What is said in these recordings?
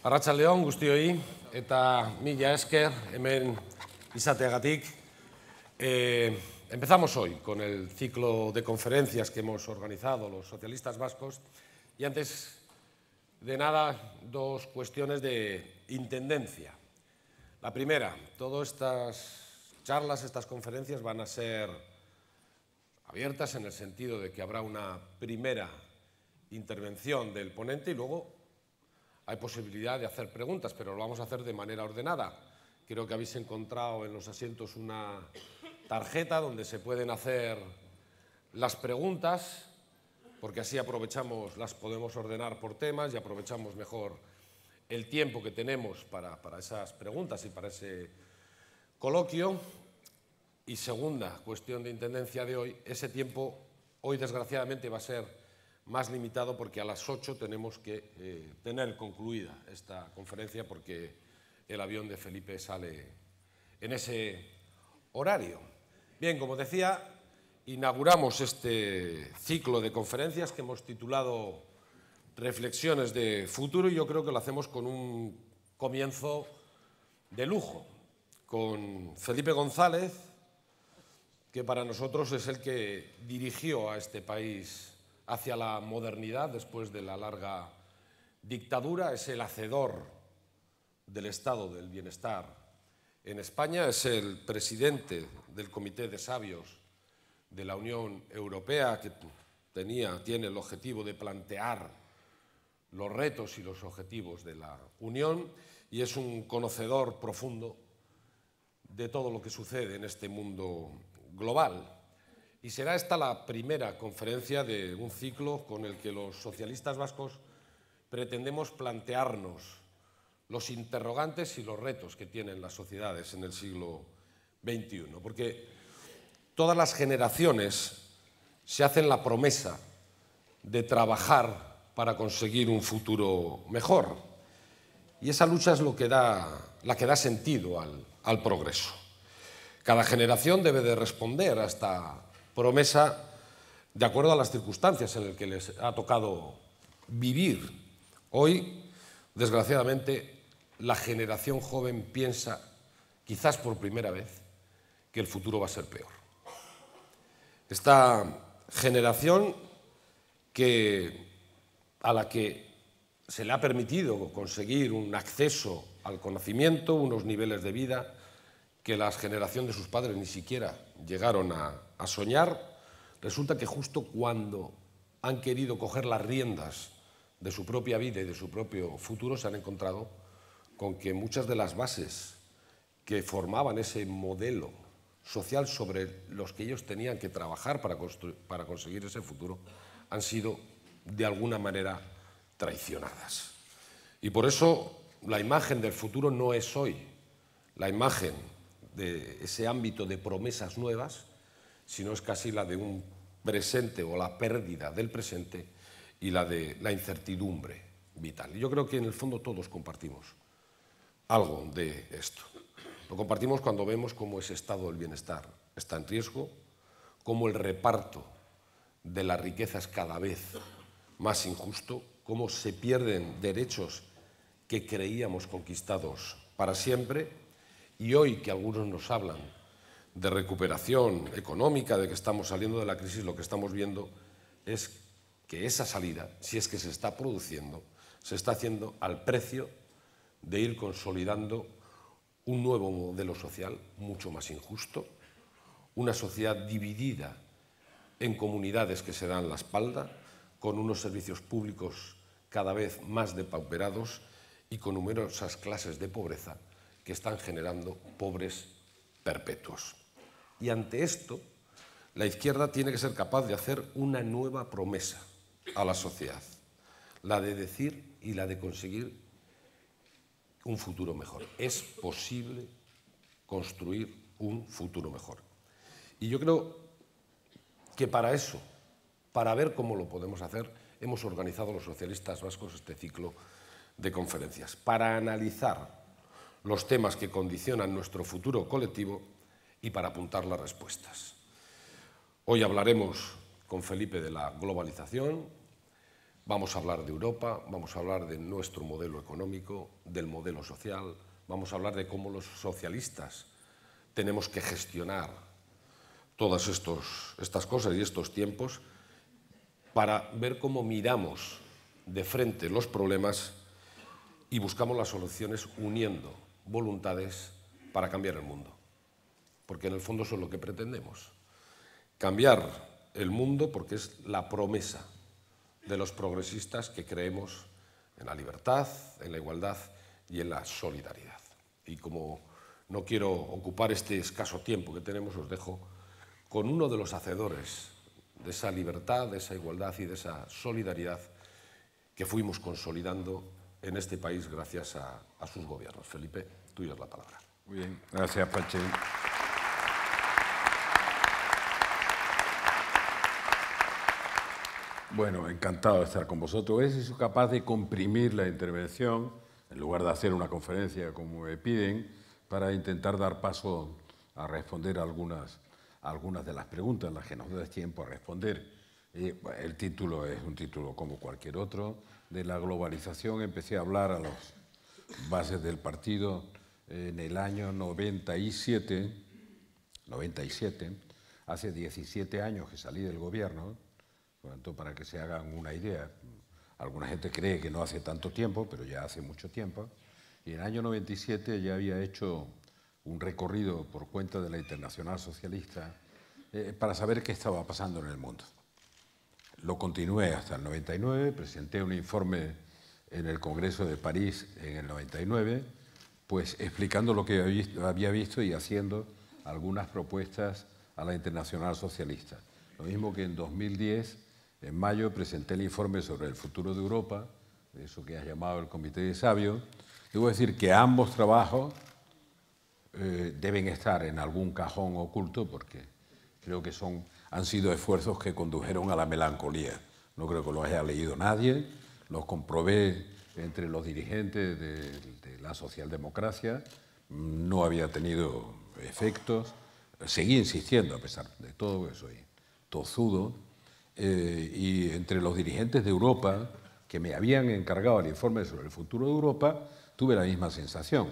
león guztioi eta milla esker hemen izateagatik. Eh, empezamos hoy con el ciclo de conferencias que hemos organizado los socialistas vascos y antes de nada dos cuestiones de intendencia. La primera, todas estas charlas, estas conferencias van a ser abiertas en el sentido de que habrá una primera intervención del ponente y luego hay posibilidad de hacer preguntas, pero lo vamos a hacer de manera ordenada. Creo que habéis encontrado en los asientos una tarjeta donde se pueden hacer las preguntas, porque así aprovechamos, las podemos ordenar por temas y aprovechamos mejor el tiempo que tenemos para, para esas preguntas y para ese coloquio. Y segunda cuestión de intendencia de hoy, ese tiempo hoy desgraciadamente va a ser más limitado porque a las 8 tenemos que eh, tener concluida esta conferencia porque el avión de Felipe sale en ese horario. Bien, como decía, inauguramos este ciclo de conferencias que hemos titulado Reflexiones de futuro y yo creo que lo hacemos con un comienzo de lujo, con Felipe González, que para nosotros es el que dirigió a este país hacia la modernidad después de la larga dictadura, es el hacedor del estado del bienestar en España, es el presidente del Comité de Sabios de la Unión Europea que tenía, tiene el objetivo de plantear los retos y los objetivos de la Unión y es un conocedor profundo de todo lo que sucede en este mundo global. Y será esta la primera conferencia de un ciclo con el que los socialistas vascos pretendemos plantearnos los interrogantes y los retos que tienen las sociedades en el siglo XXI. Porque todas las generaciones se hacen la promesa de trabajar para conseguir un futuro mejor. Y esa lucha es lo que da, la que da sentido al, al progreso. Cada generación debe de responder a esta promesa de acuerdo a las circunstancias en las que les ha tocado vivir. Hoy, desgraciadamente, la generación joven piensa, quizás por primera vez, que el futuro va a ser peor. Esta generación que, a la que se le ha permitido conseguir un acceso al conocimiento, unos niveles de vida que la generación de sus padres ni siquiera llegaron a, a soñar, resulta que justo cuando han querido coger las riendas de su propia vida y de su propio futuro, se han encontrado con que muchas de las bases que formaban ese modelo social sobre los que ellos tenían que trabajar para, para conseguir ese futuro han sido de alguna manera traicionadas. Y por eso la imagen del futuro no es hoy la imagen de ese ámbito de promesas nuevas, sino es casi la de un presente o la pérdida del presente y la de la incertidumbre vital. yo creo que en el fondo todos compartimos algo de esto. Lo compartimos cuando vemos cómo ese estado del bienestar está en riesgo, cómo el reparto de la riqueza es cada vez más injusto, cómo se pierden derechos que creíamos conquistados para siempre y hoy que algunos nos hablan de recuperación económica, de que estamos saliendo de la crisis, lo que estamos viendo es que esa salida, si es que se está produciendo, se está haciendo al precio de ir consolidando un nuevo modelo social mucho más injusto, una sociedad dividida en comunidades que se dan la espalda, con unos servicios públicos cada vez más depauperados y con numerosas clases de pobreza que están generando pobres perpetuos. Y ante esto, la izquierda tiene que ser capaz de hacer una nueva promesa a la sociedad, la de decir y la de conseguir un futuro mejor. Es posible construir un futuro mejor. Y yo creo que para eso, para ver cómo lo podemos hacer, hemos organizado los socialistas vascos este ciclo de conferencias, para analizar los temas que condicionan nuestro futuro colectivo y para apuntar las respuestas. Hoy hablaremos con Felipe de la globalización, vamos a hablar de Europa, vamos a hablar de nuestro modelo económico, del modelo social, vamos a hablar de cómo los socialistas tenemos que gestionar todas estos, estas cosas y estos tiempos para ver cómo miramos de frente los problemas y buscamos las soluciones uniendo voluntades para cambiar el mundo porque en el fondo eso es lo que pretendemos. Cambiar el mundo porque es la promesa de los progresistas que creemos en la libertad, en la igualdad y en la solidaridad. Y como no quiero ocupar este escaso tiempo que tenemos, os dejo con uno de los hacedores de esa libertad, de esa igualdad y de esa solidaridad que fuimos consolidando en este país gracias a, sus gobiernos. Felipe, tú es la palabra. Muy bien, gracias Pache. Bueno, encantado de estar con vosotros. Es capaz de comprimir la intervención, en lugar de hacer una conferencia como me piden, para intentar dar paso a responder algunas, algunas de las preguntas, las que nos da tiempo a responder. Eh, el título es un título como cualquier otro. De la globalización empecé a hablar a las bases del partido en el año 97, 97, hace 17 años que salí del gobierno, por tanto, para que se hagan una idea, alguna gente cree que no hace tanto tiempo, pero ya hace mucho tiempo. Y en el año 97 ya había hecho un recorrido por cuenta de la Internacional Socialista eh, para saber qué estaba pasando en el mundo. Lo continué hasta el 99, presenté un informe en el Congreso de París en el 99, pues explicando lo que había visto y haciendo algunas propuestas a la Internacional Socialista. Lo mismo que en 2010 en mayo presenté el informe sobre el futuro de Europa, eso que ha llamado el Comité de Sabios. Debo decir que ambos trabajos eh, deben estar en algún cajón oculto porque creo que son, han sido esfuerzos que condujeron a la melancolía. No creo que lo haya leído nadie, los comprobé entre los dirigentes de, de la socialdemocracia, no había tenido efectos. Seguí insistiendo a pesar de todo, porque soy tozudo, eh, y entre los dirigentes de Europa, que me habían encargado el informe sobre el futuro de Europa, tuve la misma sensación.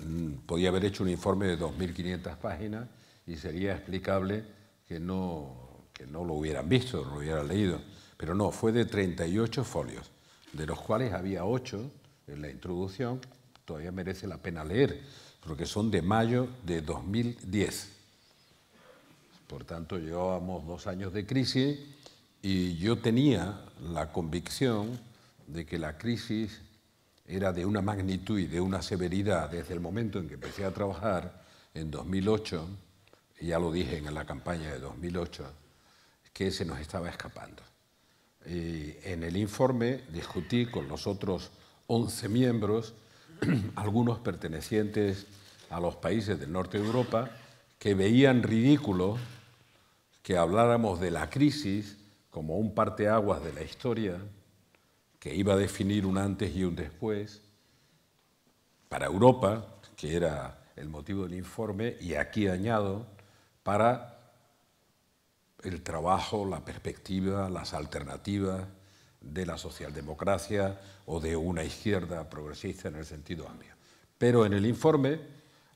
Mm, podía haber hecho un informe de 2.500 páginas y sería explicable que no, que no lo hubieran visto, no lo hubieran leído. Pero no, fue de 38 folios, de los cuales había 8 en la introducción, todavía merece la pena leer, porque son de mayo de 2010. Por tanto, llevábamos dos años de crisis y yo tenía la convicción de que la crisis era de una magnitud y de una severidad desde el momento en que empecé a trabajar en 2008, ya lo dije en la campaña de 2008, que se nos estaba escapando. Y en el informe discutí con los otros 11 miembros, algunos pertenecientes a los países del norte de Europa, que veían ridículo que habláramos de la crisis como un parteaguas de la historia que iba a definir un antes y un después para Europa, que era el motivo del informe, y aquí añado, para el trabajo, la perspectiva, las alternativas de la socialdemocracia o de una izquierda progresista en el sentido amplio. Pero en el informe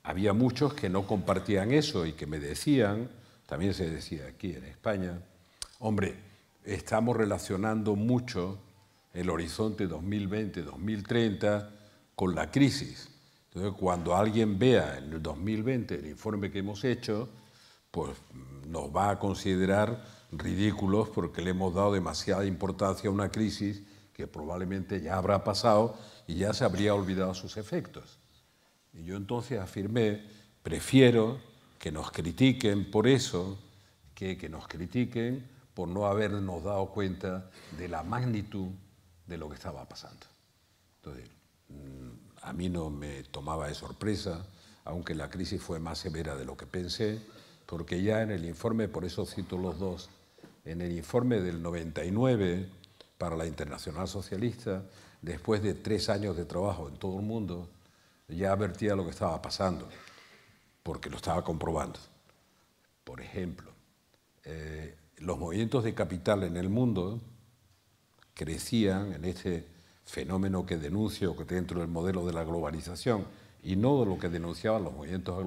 había muchos que no compartían eso y que me decían, también se decía aquí en España, hombre, estamos relacionando mucho el horizonte 2020-2030 con la crisis. Entonces, cuando alguien vea en el 2020 el informe que hemos hecho, pues mm, nos va a considerar ridículos porque le hemos dado demasiada importancia a una crisis que probablemente ya habrá pasado y ya se habría olvidado sus efectos. Y yo entonces afirmé, prefiero que nos critiquen por eso que que nos critiquen no habernos dado cuenta de la magnitud de lo que estaba pasando. Entonces, mm, a mí no me tomaba de sorpresa, aunque la crisis fue más severa de lo que pensé, porque ya en el informe, por eso cito los dos, en el informe del 99 para la Internacional Socialista, después de tres años de trabajo en todo el mundo, ya advertía lo que estaba pasando, porque lo estaba comprobando. Por ejemplo, eh, los movimientos de capital en el mundo crecían en ese fenómeno que denuncio que dentro del modelo de la globalización y no de lo que denunciaban los movimientos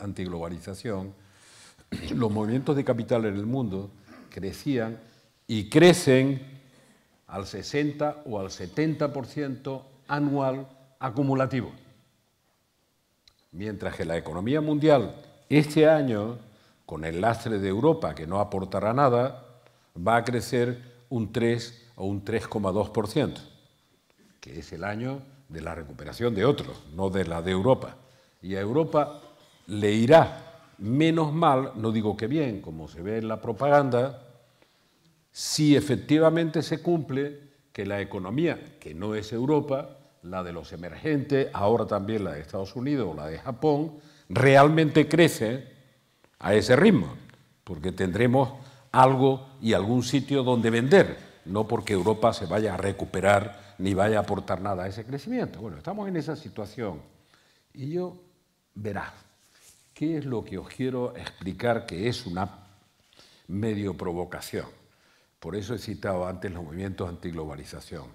antiglobalización, los movimientos de capital en el mundo crecían y crecen al 60 o al 70% anual acumulativo. Mientras que la economía mundial este año con el lastre de Europa que no aportará nada, va a crecer un 3 o un 3,2%, que es el año de la recuperación de otros, no de la de Europa. Y a Europa le irá menos mal, no digo que bien, como se ve en la propaganda, si efectivamente se cumple que la economía, que no es Europa, la de los emergentes, ahora también la de Estados Unidos o la de Japón, realmente crece a ese ritmo, porque tendremos algo y algún sitio donde vender, no porque Europa se vaya a recuperar ni vaya a aportar nada a ese crecimiento. Bueno, estamos en esa situación y yo verá qué es lo que os quiero explicar que es una medio provocación. Por eso he citado antes los movimientos antiglobalización.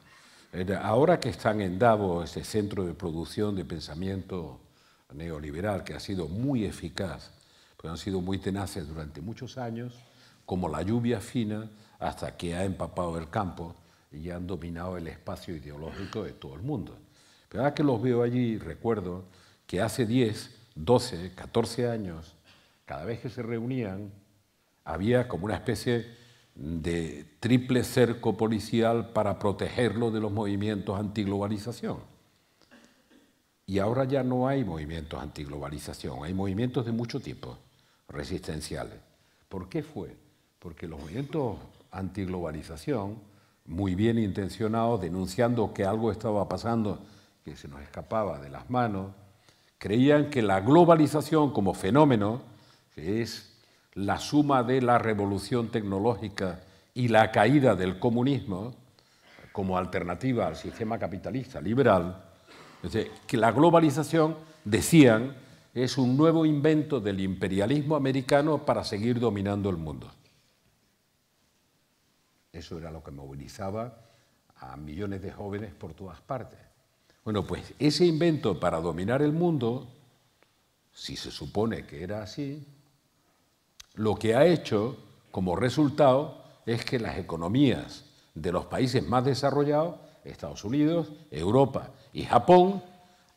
Eh, ahora que están en Davos, ese centro de producción de pensamiento neoliberal que ha sido muy eficaz pero han sido muy tenaces durante muchos años, como la lluvia fina, hasta que ha empapado el campo y han dominado el espacio ideológico de todo el mundo. Pero ahora que los veo allí, recuerdo que hace 10, 12, 14 años, cada vez que se reunían, había como una especie de triple cerco policial para protegerlo de los movimientos antiglobalización. Y ahora ya no hay movimientos antiglobalización, hay movimientos de mucho tipo resistenciales. ¿Por qué fue? Porque los movimientos antiglobalización, muy bien intencionados, denunciando que algo estaba pasando, que se nos escapaba de las manos, creían que la globalización como fenómeno, que es la suma de la revolución tecnológica y la caída del comunismo, como alternativa al sistema capitalista liberal, que la globalización, decían, es un nuevo invento del imperialismo americano para seguir dominando el mundo. Eso era lo que movilizaba a millones de jóvenes por todas partes. Bueno, pues ese invento para dominar el mundo, si se supone que era así, lo que ha hecho como resultado es que las economías de los países más desarrollados, Estados Unidos, Europa y Japón,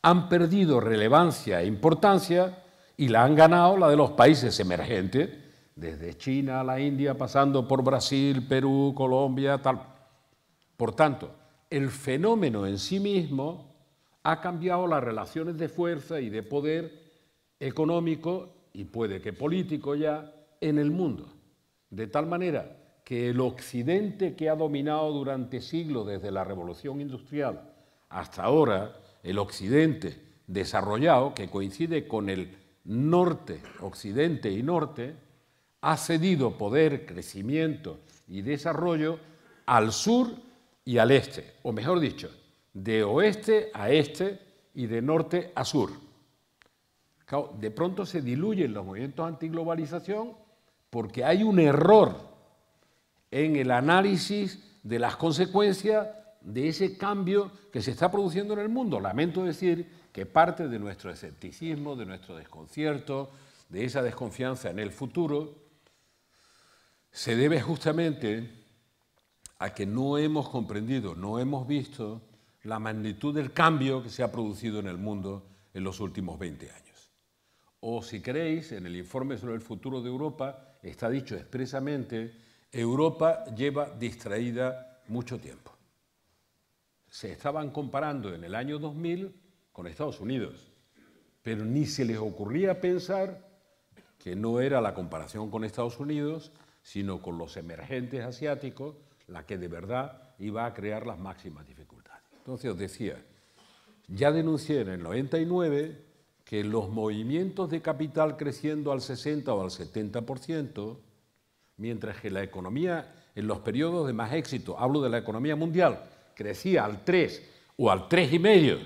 han perdido relevancia e importancia y la han ganado la de los países emergentes, desde China a la India, pasando por Brasil, Perú, Colombia, tal. Por tanto, el fenómeno en sí mismo ha cambiado las relaciones de fuerza y de poder económico y puede que político ya en el mundo. De tal manera que el occidente que ha dominado durante siglos desde la revolución industrial hasta ahora, el occidente desarrollado, que coincide con el norte, occidente y norte, ha cedido poder, crecimiento y desarrollo al sur y al este, o mejor dicho, de oeste a este y de norte a sur. De pronto se diluyen los movimientos antiglobalización porque hay un error en el análisis de las consecuencias de ese cambio que se está produciendo en el mundo. Lamento decir que parte de nuestro escepticismo, de nuestro desconcierto, de esa desconfianza en el futuro, se debe justamente a que no hemos comprendido, no hemos visto la magnitud del cambio que se ha producido en el mundo en los últimos 20 años. O si queréis, en el informe sobre el futuro de Europa está dicho expresamente, Europa lleva distraída mucho tiempo se estaban comparando en el año 2000 con Estados Unidos, pero ni se les ocurría pensar que no era la comparación con Estados Unidos, sino con los emergentes asiáticos, la que de verdad iba a crear las máximas dificultades. Entonces os decía, ya denuncié en el 99 que los movimientos de capital creciendo al 60 o al 70%, mientras que la economía en los periodos de más éxito, hablo de la economía mundial, crecía al 3 o al 3,5,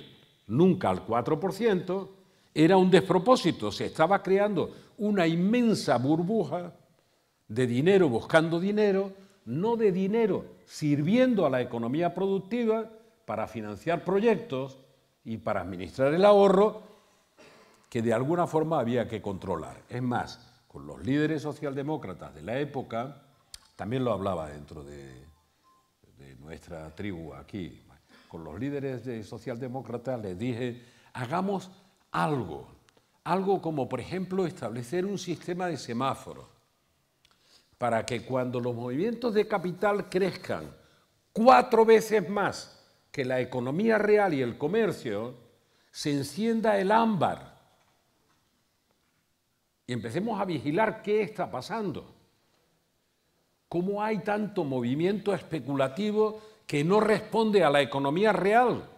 nunca al 4%, era un despropósito, se estaba creando una inmensa burbuja de dinero buscando dinero, no de dinero, sirviendo a la economía productiva para financiar proyectos y para administrar el ahorro que de alguna forma había que controlar. Es más, con los líderes socialdemócratas de la época, también lo hablaba dentro de de nuestra tribu aquí, con los líderes de socialdemócratas, les dije, hagamos algo, algo como por ejemplo establecer un sistema de semáforo para que cuando los movimientos de capital crezcan cuatro veces más que la economía real y el comercio, se encienda el ámbar y empecemos a vigilar qué está pasando cómo hay tanto movimiento especulativo que no responde a la economía real,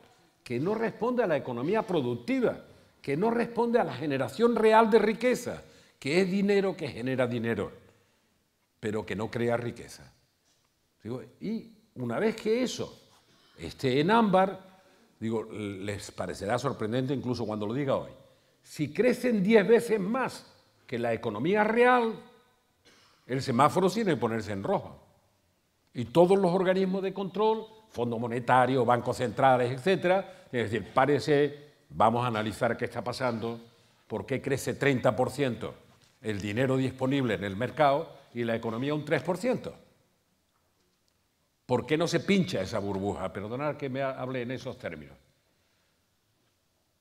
que no responde a la economía productiva, que no responde a la generación real de riqueza, que es dinero que genera dinero, pero que no crea riqueza. y una vez que eso esté en ámbar, digo, les parecerá sorprendente incluso cuando lo diga hoy. Si crecen 10 veces más que la economía real, el semáforo tiene que ponerse en rojo. Y todos los organismos de control, Fondo Monetario, Bancos Centrales, etc., es decir, parece, vamos a analizar qué está pasando, por qué crece 30% el dinero disponible en el mercado y la economía un 3%. ¿Por qué no se pincha esa burbuja? Perdonad que me hable en esos términos.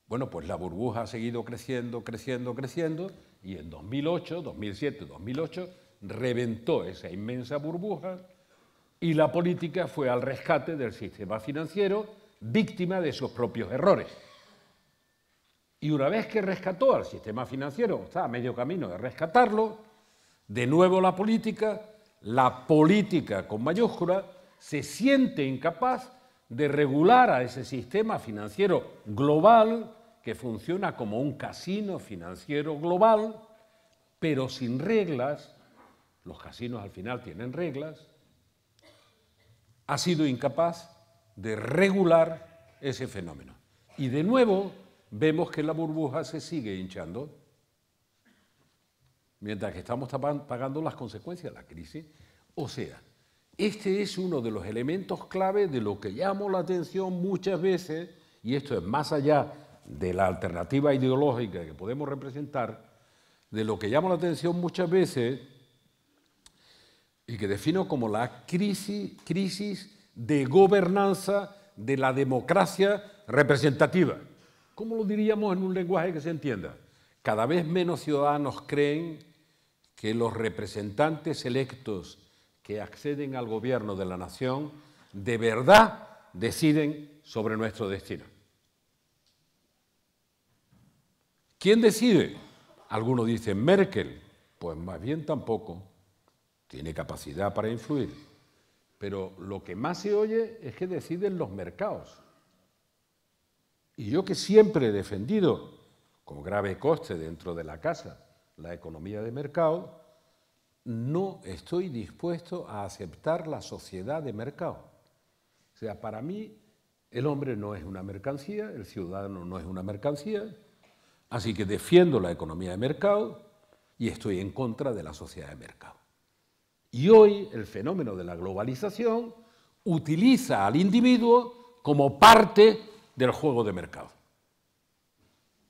Bueno, pues la burbuja ha seguido creciendo, creciendo, creciendo, y en 2008, 2007, 2008, reventó esa inmensa burbuja y la política fue al rescate del sistema financiero víctima de sus propios errores. Y una vez que rescató al sistema financiero, está a medio camino de rescatarlo, de nuevo la política, la política con mayúscula, se siente incapaz de regular a ese sistema financiero global que funciona como un casino financiero global, pero sin reglas, los casinos al final tienen reglas, ha sido incapaz de regular ese fenómeno. Y de nuevo vemos que la burbuja se sigue hinchando, mientras que estamos pagando las consecuencias de la crisis. O sea, este es uno de los elementos clave de lo que llamo la atención muchas veces, y esto es más allá de la alternativa ideológica que podemos representar, de lo que llamo la atención muchas veces y que defino como la crisis, de gobernanza de la democracia representativa. ¿Cómo lo diríamos en un lenguaje que se entienda? Cada vez menos ciudadanos creen que los representantes electos que acceden al gobierno de la nación de verdad deciden sobre nuestro destino. ¿Quién decide? Algunos dicen Merkel, pues más bien tampoco tiene capacidad para influir, pero lo que más se oye es que deciden los mercados. Y yo que siempre he defendido, con grave coste dentro de la casa, la economía de mercado, no estoy dispuesto a aceptar la sociedad de mercado. O sea, para mí el hombre no es una mercancía, el ciudadano no es una mercancía, así que defiendo la economía de mercado y estoy en contra de la sociedad de mercado. Y hoy el fenómeno de la globalización utiliza al individuo como parte del juego de mercado.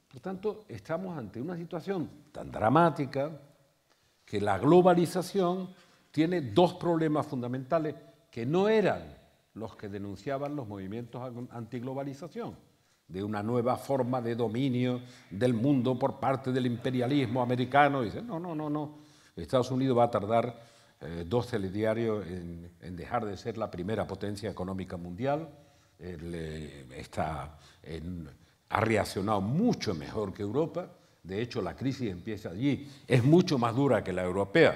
Por tanto, estamos ante una situación tan dramática que la globalización tiene dos problemas fundamentales que no eran los que denunciaban los movimientos antiglobalización, de una nueva forma de dominio del mundo por parte del imperialismo americano. Dicen, no, no, no, no, Estados Unidos va a tardar eh, dos dócil diario en, dejar de ser la primera potencia económica mundial. Eh, está, ha reaccionado mucho mejor que Europa. De hecho, la crisis empieza allí. Es mucho más dura que la europea,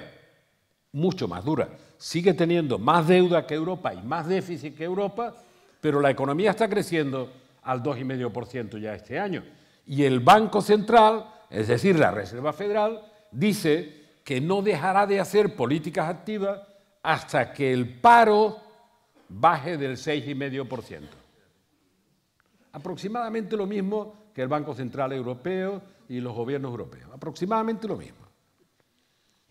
mucho más dura. Sigue teniendo más deuda que Europa y más déficit que Europa, pero la economía está creciendo al 2,5% ya este año. Y el Banco Central, es decir, la Reserva Federal, dice que no dejará de hacer políticas activas hasta que el paro baje del 6,5%. Aproximadamente lo mismo que el Banco Central Europeo y los gobiernos europeos. Aproximadamente lo mismo.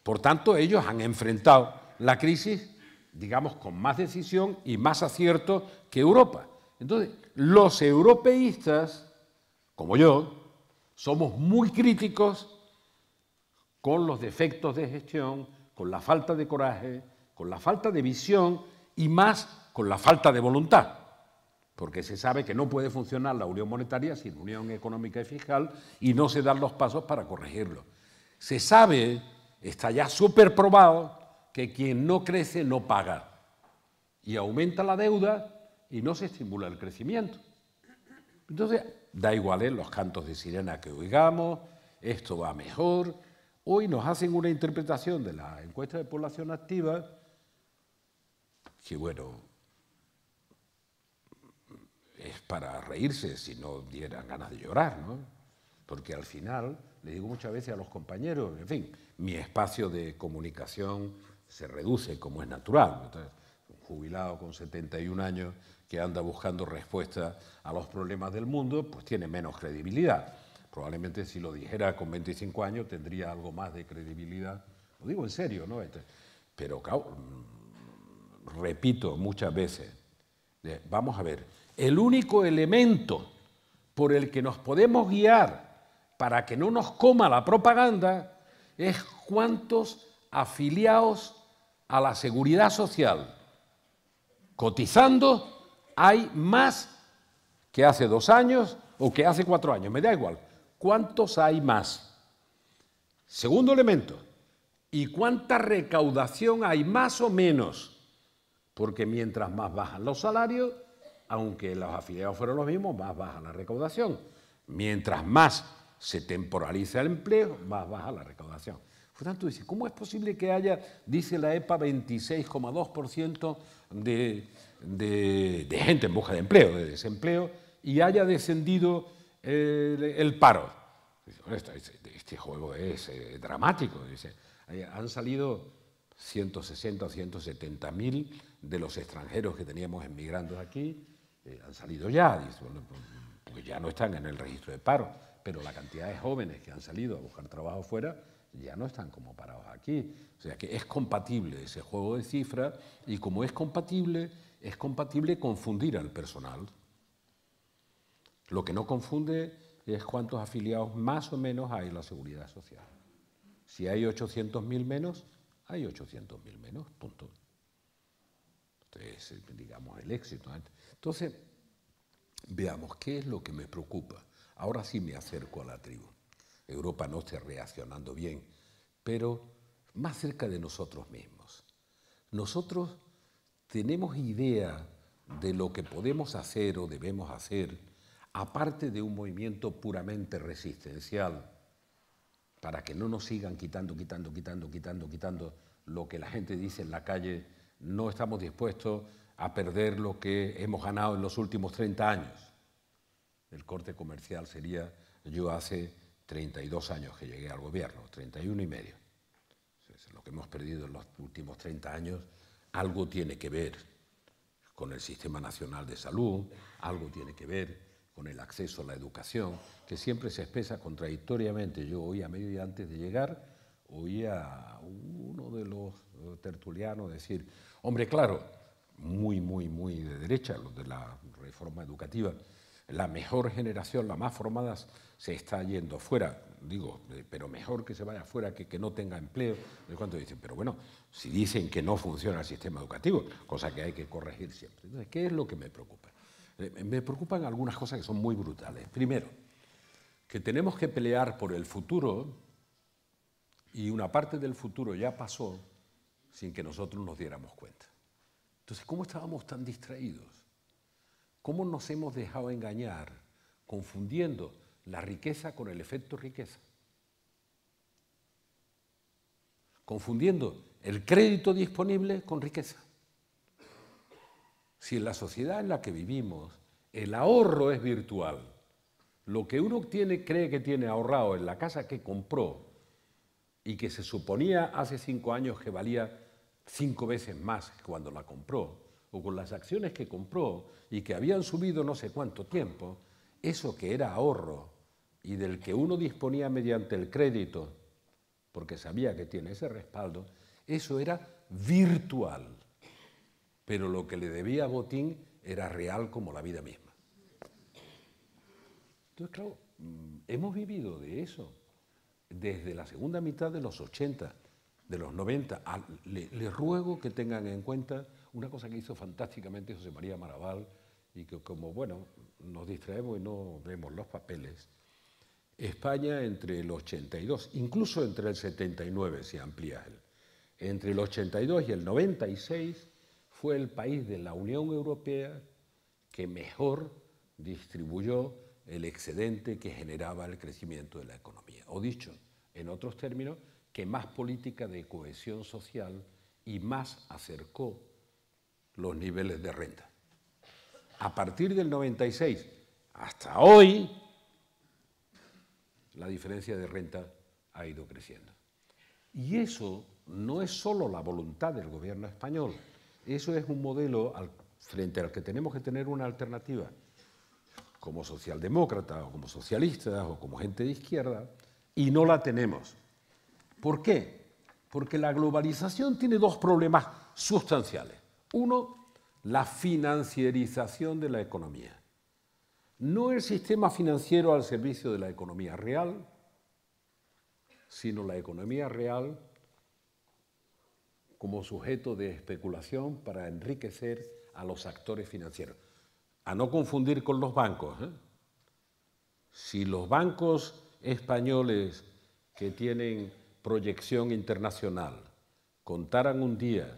Por tanto, ellos han enfrentado la crisis, digamos, con más decisión y más acierto que Europa. Entonces, los europeístas, como yo, somos muy críticos con los defectos de gestión, con la falta de coraje, con la falta de visión y más con la falta de voluntad, porque se sabe que no puede funcionar la unión monetaria sin unión económica y fiscal y no se dan los pasos para corregirlo. Se sabe, está ya súper probado, que quien no crece no paga y aumenta la deuda y no se estimula el crecimiento. Entonces, da igual ¿eh? los cantos de sirena que oigamos, esto va mejor, Hoy nos hacen una interpretación de la encuesta de población activa que, bueno, es para reírse si no dieran ganas de llorar, ¿no? Porque al final, le digo muchas veces a los compañeros, en fin, mi espacio de comunicación se reduce como es natural. un jubilado con 71 años que anda buscando respuesta a los problemas del mundo, pues tiene menos credibilidad. Probablemente si lo dijera con 25 años tendría algo más de credibilidad. Lo digo en serio, ¿no? Este, pero mm, repito muchas veces, vamos a ver, el único elemento por el que nos podemos guiar para que no nos coma la propaganda es cuántos afiliados a la seguridad social cotizando hay más que hace dos años o que hace cuatro años, me da igual. ¿Cuántos hay más? Segundo elemento, ¿y cuánta recaudación hay más o menos? Porque mientras más bajan los salarios, aunque los afiliados fueran los mismos, más baja la recaudación. Mientras más se temporaliza el empleo, más baja la recaudación. Por tanto, dice, ¿cómo es posible que haya, dice la EPA, 26,2% de, gente en busca de empleo, de desempleo, y haya descendido el paro. Este, este, este, juego es eh, dramático. han salido 160 o 170 mil de los extranjeros que teníamos emigrando aquí, eh, han salido ya, porque pues, pues ya no están en el registro de paro, pero la cantidad de jóvenes que han salido a buscar trabajo fuera ya no están como parados aquí. O sea que es compatible ese juego de cifras y como es compatible, es compatible confundir al personal. Lo que no confunde es cuántos afiliados más o menos hay en la seguridad social. Si hay 800.000 menos, hay 800.000 menos, punto. Entonces, este digamos, el éxito. ¿eh? Entonces, veamos qué es lo que me preocupa. Ahora sí me acerco a la tribu. Europa no está reaccionando bien, pero más cerca de nosotros mismos. Nosotros tenemos idea de lo que podemos hacer o debemos hacer aparte de un movimiento puramente resistencial, para que no nos sigan quitando, quitando, quitando, quitando, quitando lo que la gente dice en la calle, no estamos dispuestos a perder lo que hemos ganado en los últimos 30 años. El corte comercial sería, yo hace 32 años que llegué al gobierno, 31 y medio. lo que hemos perdido en los últimos 30 años, algo tiene que ver con el Sistema Nacional de Salud, algo tiene que ver con el acceso a la educación, que siempre se expresa contradictoriamente. Yo hoy a y antes de llegar oía a uno de los eh, tertulianos decir, hombre, claro, muy, muy, muy de derecha, los de la reforma educativa, la mejor generación, la más formada, se está yendo fuera. Digo, eh, pero mejor que se vaya fuera que que no tenga empleo. De cuánto dicen, pero bueno, si dicen que no funciona el sistema educativo, cosa que hay que corregir siempre. Entonces, ¿qué es lo que me preocupa? Eh, me preocupan algunas cosas que son muy brutales. Primero, que tenemos que pelear por el futuro y una parte del futuro ya pasó sin que nosotros nos diéramos cuenta. Entonces, ¿cómo estábamos tan distraídos? ¿Cómo nos hemos dejado engañar confundiendo la riqueza con el efecto riqueza? Confundiendo el crédito disponible con riqueza si en la sociedad en la que vivimos el ahorro es virtual, lo que uno tiene, cree que tiene ahorrado en la casa que compró y que se suponía hace cinco años que valía cinco veces más que cuando la compró, o con las acciones que compró y que habían subido no sé cuánto tiempo, eso que era ahorro y del que uno disponía mediante el crédito, porque sabía que tiene ese respaldo, eso era virtual pero lo que le debía a Botín era real como la vida misma. Entonces, claro, mm, hemos vivido de eso desde la segunda mitad de los 80, de los 90. Les ruego que tengan en cuenta una cosa que hizo fantásticamente José María Maraval y que como, bueno, nos distraemos y no vemos los papeles. España entre el 82, incluso entre el 79 si amplía él, entre el 82 y el 96 fue el país de la Unión Europea que mejor distribuyó el excedente que generaba el crecimiento de la economía. O dicho en otros términos, que más política de cohesión social y más acercó los niveles de renta. A partir del 96 hasta hoy, la diferencia de renta ha ido creciendo. Y eso no es solo la voluntad del gobierno español, eso es un modelo al, frente al que tenemos que tener una alternativa, como socialdemócrata o como socialistas o como gente de izquierda, y no la tenemos. ¿Por qué? Porque la globalización tiene dos problemas sustanciales. Uno, la financierización de la economía. No el sistema financiero al servicio de la economía real, sino la economía real como sujeto de especulación para enriquecer a los actores financieros. A no confundir con los bancos. ¿eh? Si los bancos españoles que tienen proyección internacional contaran un día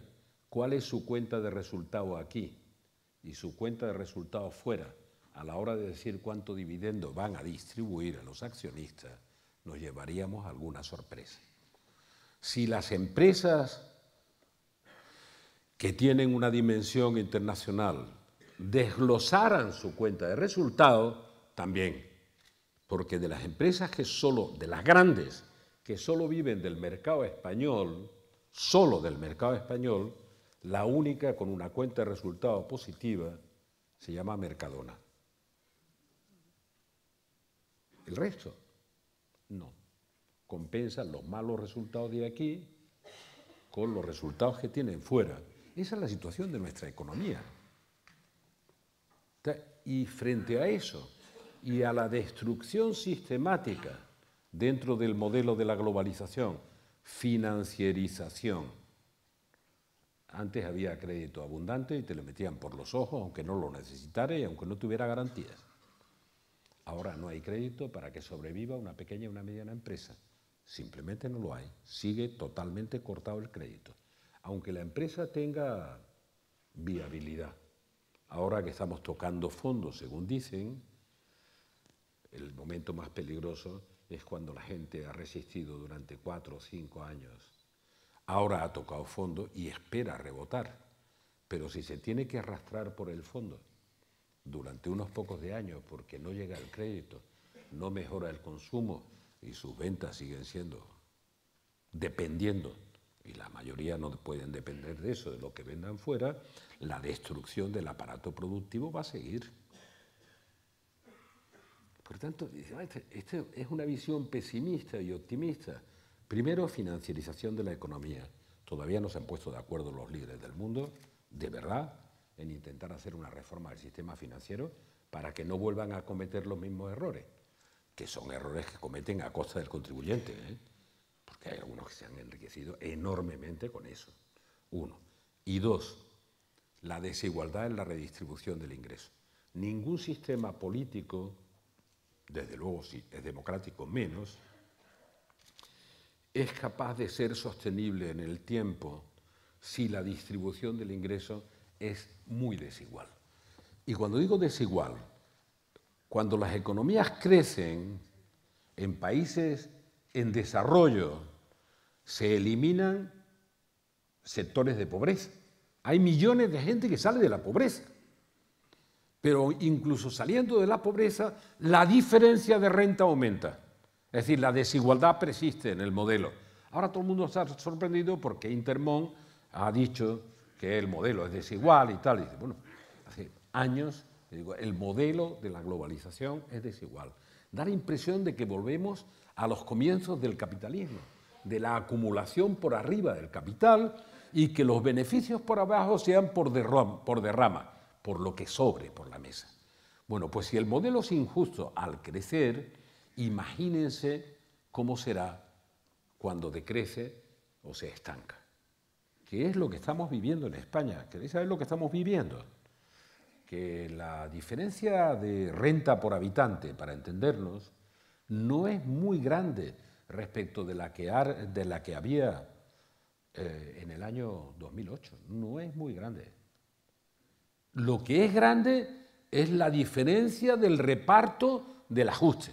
cuál es su cuenta de resultado aquí y su cuenta de resultado fuera, a la hora de decir cuánto dividendo van a distribuir a los accionistas, nos llevaríamos alguna sorpresa. Si las empresas que tienen una dimensión internacional desglosaran su cuenta de resultados también. Porque de las empresas que solo, de las grandes, que solo viven del mercado español, solo del mercado español, la única con una cuenta de resultados positiva se llama Mercadona. El resto, no. Compensan los malos resultados de aquí con los resultados que tienen fuera. Esa es la situación de nuestra economía. Y frente a eso y a la destrucción sistemática dentro del modelo de la globalización, financiarización. Antes había crédito abundante y te lo metían por los ojos, aunque no lo necesitara y aunque no tuviera garantías. Ahora no hay crédito para que sobreviva una pequeña y una mediana empresa. Simplemente no lo hay. Sigue totalmente cortado el crédito aunque la empresa tenga viabilidad. Ahora que estamos tocando fondo, según dicen, el momento más peligroso es cuando la gente ha resistido durante cuatro o cinco años. Ahora ha tocado fondo y espera rebotar. Pero si se tiene que arrastrar por el fondo durante unos pocos de años porque no llega el crédito, no mejora el consumo y sus ventas siguen siendo dependiendo y la mayoría no pueden depender de eso, de lo que vendan fuera, la destrucción del aparato productivo va a seguir. Por tanto, ah, esta este es una visión pesimista y optimista. Primero, financiarización de la economía. Todavía no se han puesto de acuerdo los líderes del mundo, de verdad, en intentar hacer una reforma del sistema financiero para que no vuelvan a cometer los mismos errores, que son errores que cometen a costa del contribuyente. ¿eh? que hay algunos que se han enriquecido enormemente con eso. Uno. Y dos, la desigualdad en la redistribución del ingreso. Ningún sistema político, desde luego si es democrático menos, es capaz de ser sostenible en el tiempo si la distribución del ingreso es muy desigual. Y cuando digo desigual, cuando las economías crecen en países en desarrollo, se eliminan sectores de pobreza. Hay millones de gente que sale de la pobreza. Pero incluso saliendo de la pobreza, la diferencia de renta aumenta. Es decir, la desigualdad persiste en el modelo. Ahora todo el mundo está sorprendido porque Intermón ha dicho que el modelo es desigual y tal. bueno, hace años el modelo de la globalización es desigual. Da la impresión de que volvemos a los comienzos del capitalismo de la acumulación por arriba del capital y que los beneficios por abajo sean por, derrama, por derrama, por lo que sobre por la mesa. Bueno, pues si el modelo es injusto al crecer, imagínense cómo será cuando decrece o se estanca. ¿Qué es lo que estamos viviendo en España? ¿Queréis saber lo que estamos viviendo? Que la diferencia de renta por habitante, para entendernos, no es muy grande respecto de la que, de la que había eh, en el año 2008. No es muy grande. Lo que es grande es la diferencia del reparto del ajuste.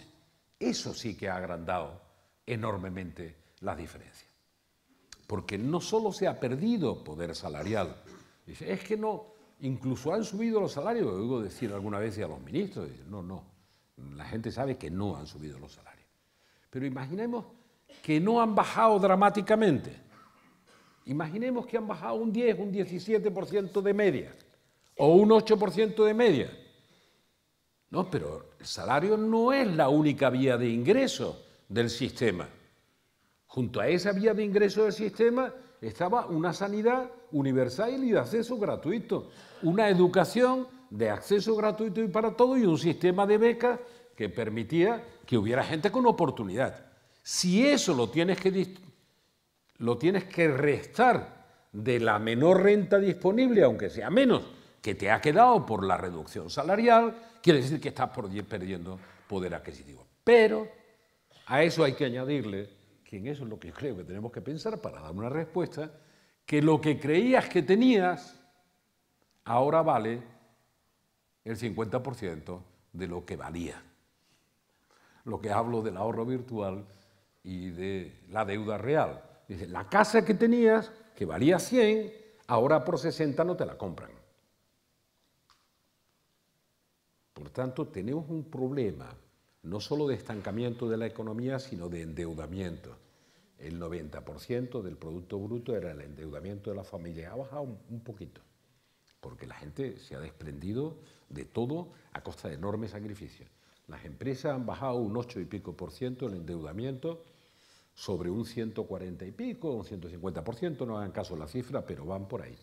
Eso sí que ha agrandado enormemente las diferencias. Porque no solo se ha perdido poder salarial, es que no, incluso han subido los salarios, oigo decir alguna vez a los ministros, no, no, la gente sabe que no han subido los salarios. Pero imaginemos que no han bajado dramáticamente. Imaginemos que han bajado un 10, un 17% de media o un 8% de media. No, pero el salario no es la única vía de ingreso del sistema. Junto a esa vía de ingreso del sistema estaba una sanidad universal y de acceso gratuito, una educación de acceso gratuito y para todo y un sistema de becas que permitía que hubiera gente con oportunidad. Si eso lo tienes que, lo tienes que restar de la menor renta disponible, aunque sea menos, que te ha quedado por la reducción salarial, quiere decir que estás perdiendo poder adquisitivo. Pero a eso hay que añadirle, que en eso es lo que creo que tenemos que pensar para dar una respuesta, que lo que creías que tenías ahora vale el 50% de lo que valía lo que hablo del ahorro virtual y de la deuda real. Dice, la casa que tenías, que valía 100, ahora por 60 no te la compran. Por tanto, tenemos un problema no solo de estancamiento de la economía, sino de endeudamiento. El 90% del Producto Bruto era el endeudamiento de la familia. Ha bajado un poquito, porque la gente se ha desprendido de todo a costa de enormes sacrificios. Las empresas han bajado un 8 y pico por ciento el endeudamiento sobre un 140 y pico, un 150 por ciento, no hagan caso la cifra, pero van por ahí.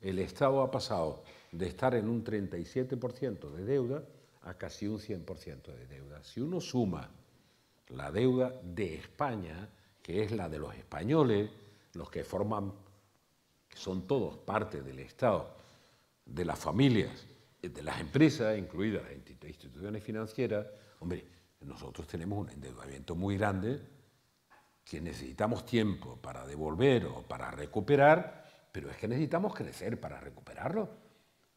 El Estado ha pasado de estar en un 37% de deuda a casi un 100% de deuda. Si uno suma la deuda de España, que es la de los españoles, los que forman, que son todos parte del Estado, de las familias eh, de las empresas, incluidas las instituciones financieras, hombre, nosotros tenemos un endeudamiento muy grande que necesitamos tiempo para devolver o para recuperar, pero es que necesitamos crecer para recuperarlo.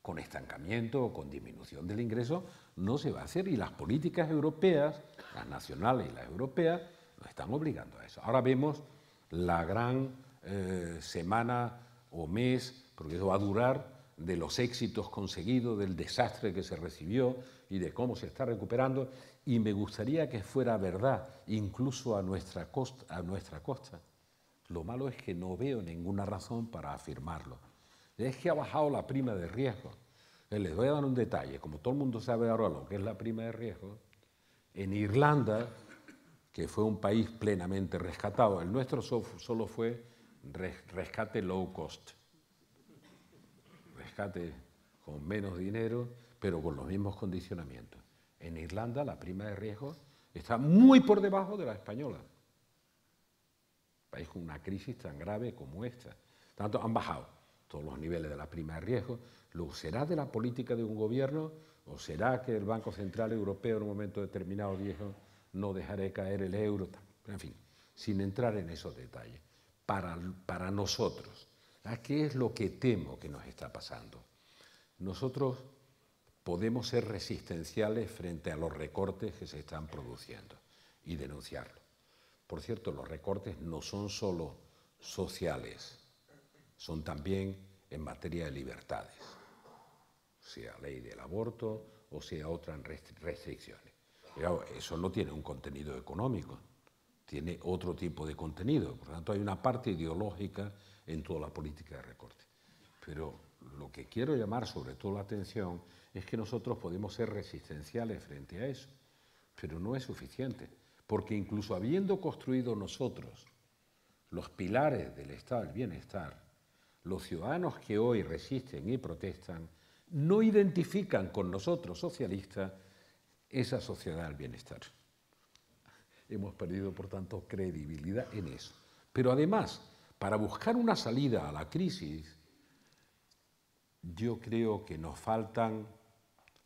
Con estancamiento o con disminución del ingreso no se va a hacer y las políticas europeas, las nacionales y las europeas, nos están obligando a eso. Ahora vemos la gran eh, semana o mes, porque eso va a durar, de los éxitos conseguidos, del desastre que se recibió y de cómo se está recuperando, y me gustaría que fuera verdad, incluso a nuestra, costa, a nuestra costa. Lo malo es que no veo ninguna razón para afirmarlo. Es que ha bajado la prima de riesgo. Eh, les voy a dar un detalle, como todo el mundo sabe ahora lo que es la prima de riesgo, en Irlanda, que fue un país plenamente rescatado, el nuestro solo fue rescate low cost Fíjate, con menos dinero, pero con los mismos condicionamientos. En Irlanda la prima de riesgo está muy por debajo de la española. País con una crisis tan grave como esta. Tanto han bajado todos los niveles de la prima de riesgo. ¿Lo ¿será de la política de un gobierno o será que el Banco Central Europeo en un momento determinado dijo no dejaré caer el euro? En fin, sin entrar en esos detalles. Para, para nosotros, ¿A qué es lo que temo que nos está pasando? Nosotros podemos ser resistenciales frente a los recortes que se están produciendo y denunciarlo. Por cierto, los recortes no son solo sociales, son también en materia de libertades, sea ley del aborto o sea otras restricciones. Pero eso no tiene un contenido económico, tiene otro tipo de contenido. Por lo tanto, hay una parte ideológica en toda la política de recorte. Pero lo que quiero llamar sobre todo la atención es que nosotros podemos ser resistenciales frente a eso, pero no es suficiente, porque incluso habiendo construido nosotros los pilares del Estado del Bienestar, los ciudadanos que hoy resisten y protestan no identifican con nosotros socialistas esa sociedad del bienestar. Hemos perdido, por tanto, credibilidad en eso. Pero además, para buscar una salida a la crisis, yo creo que nos faltan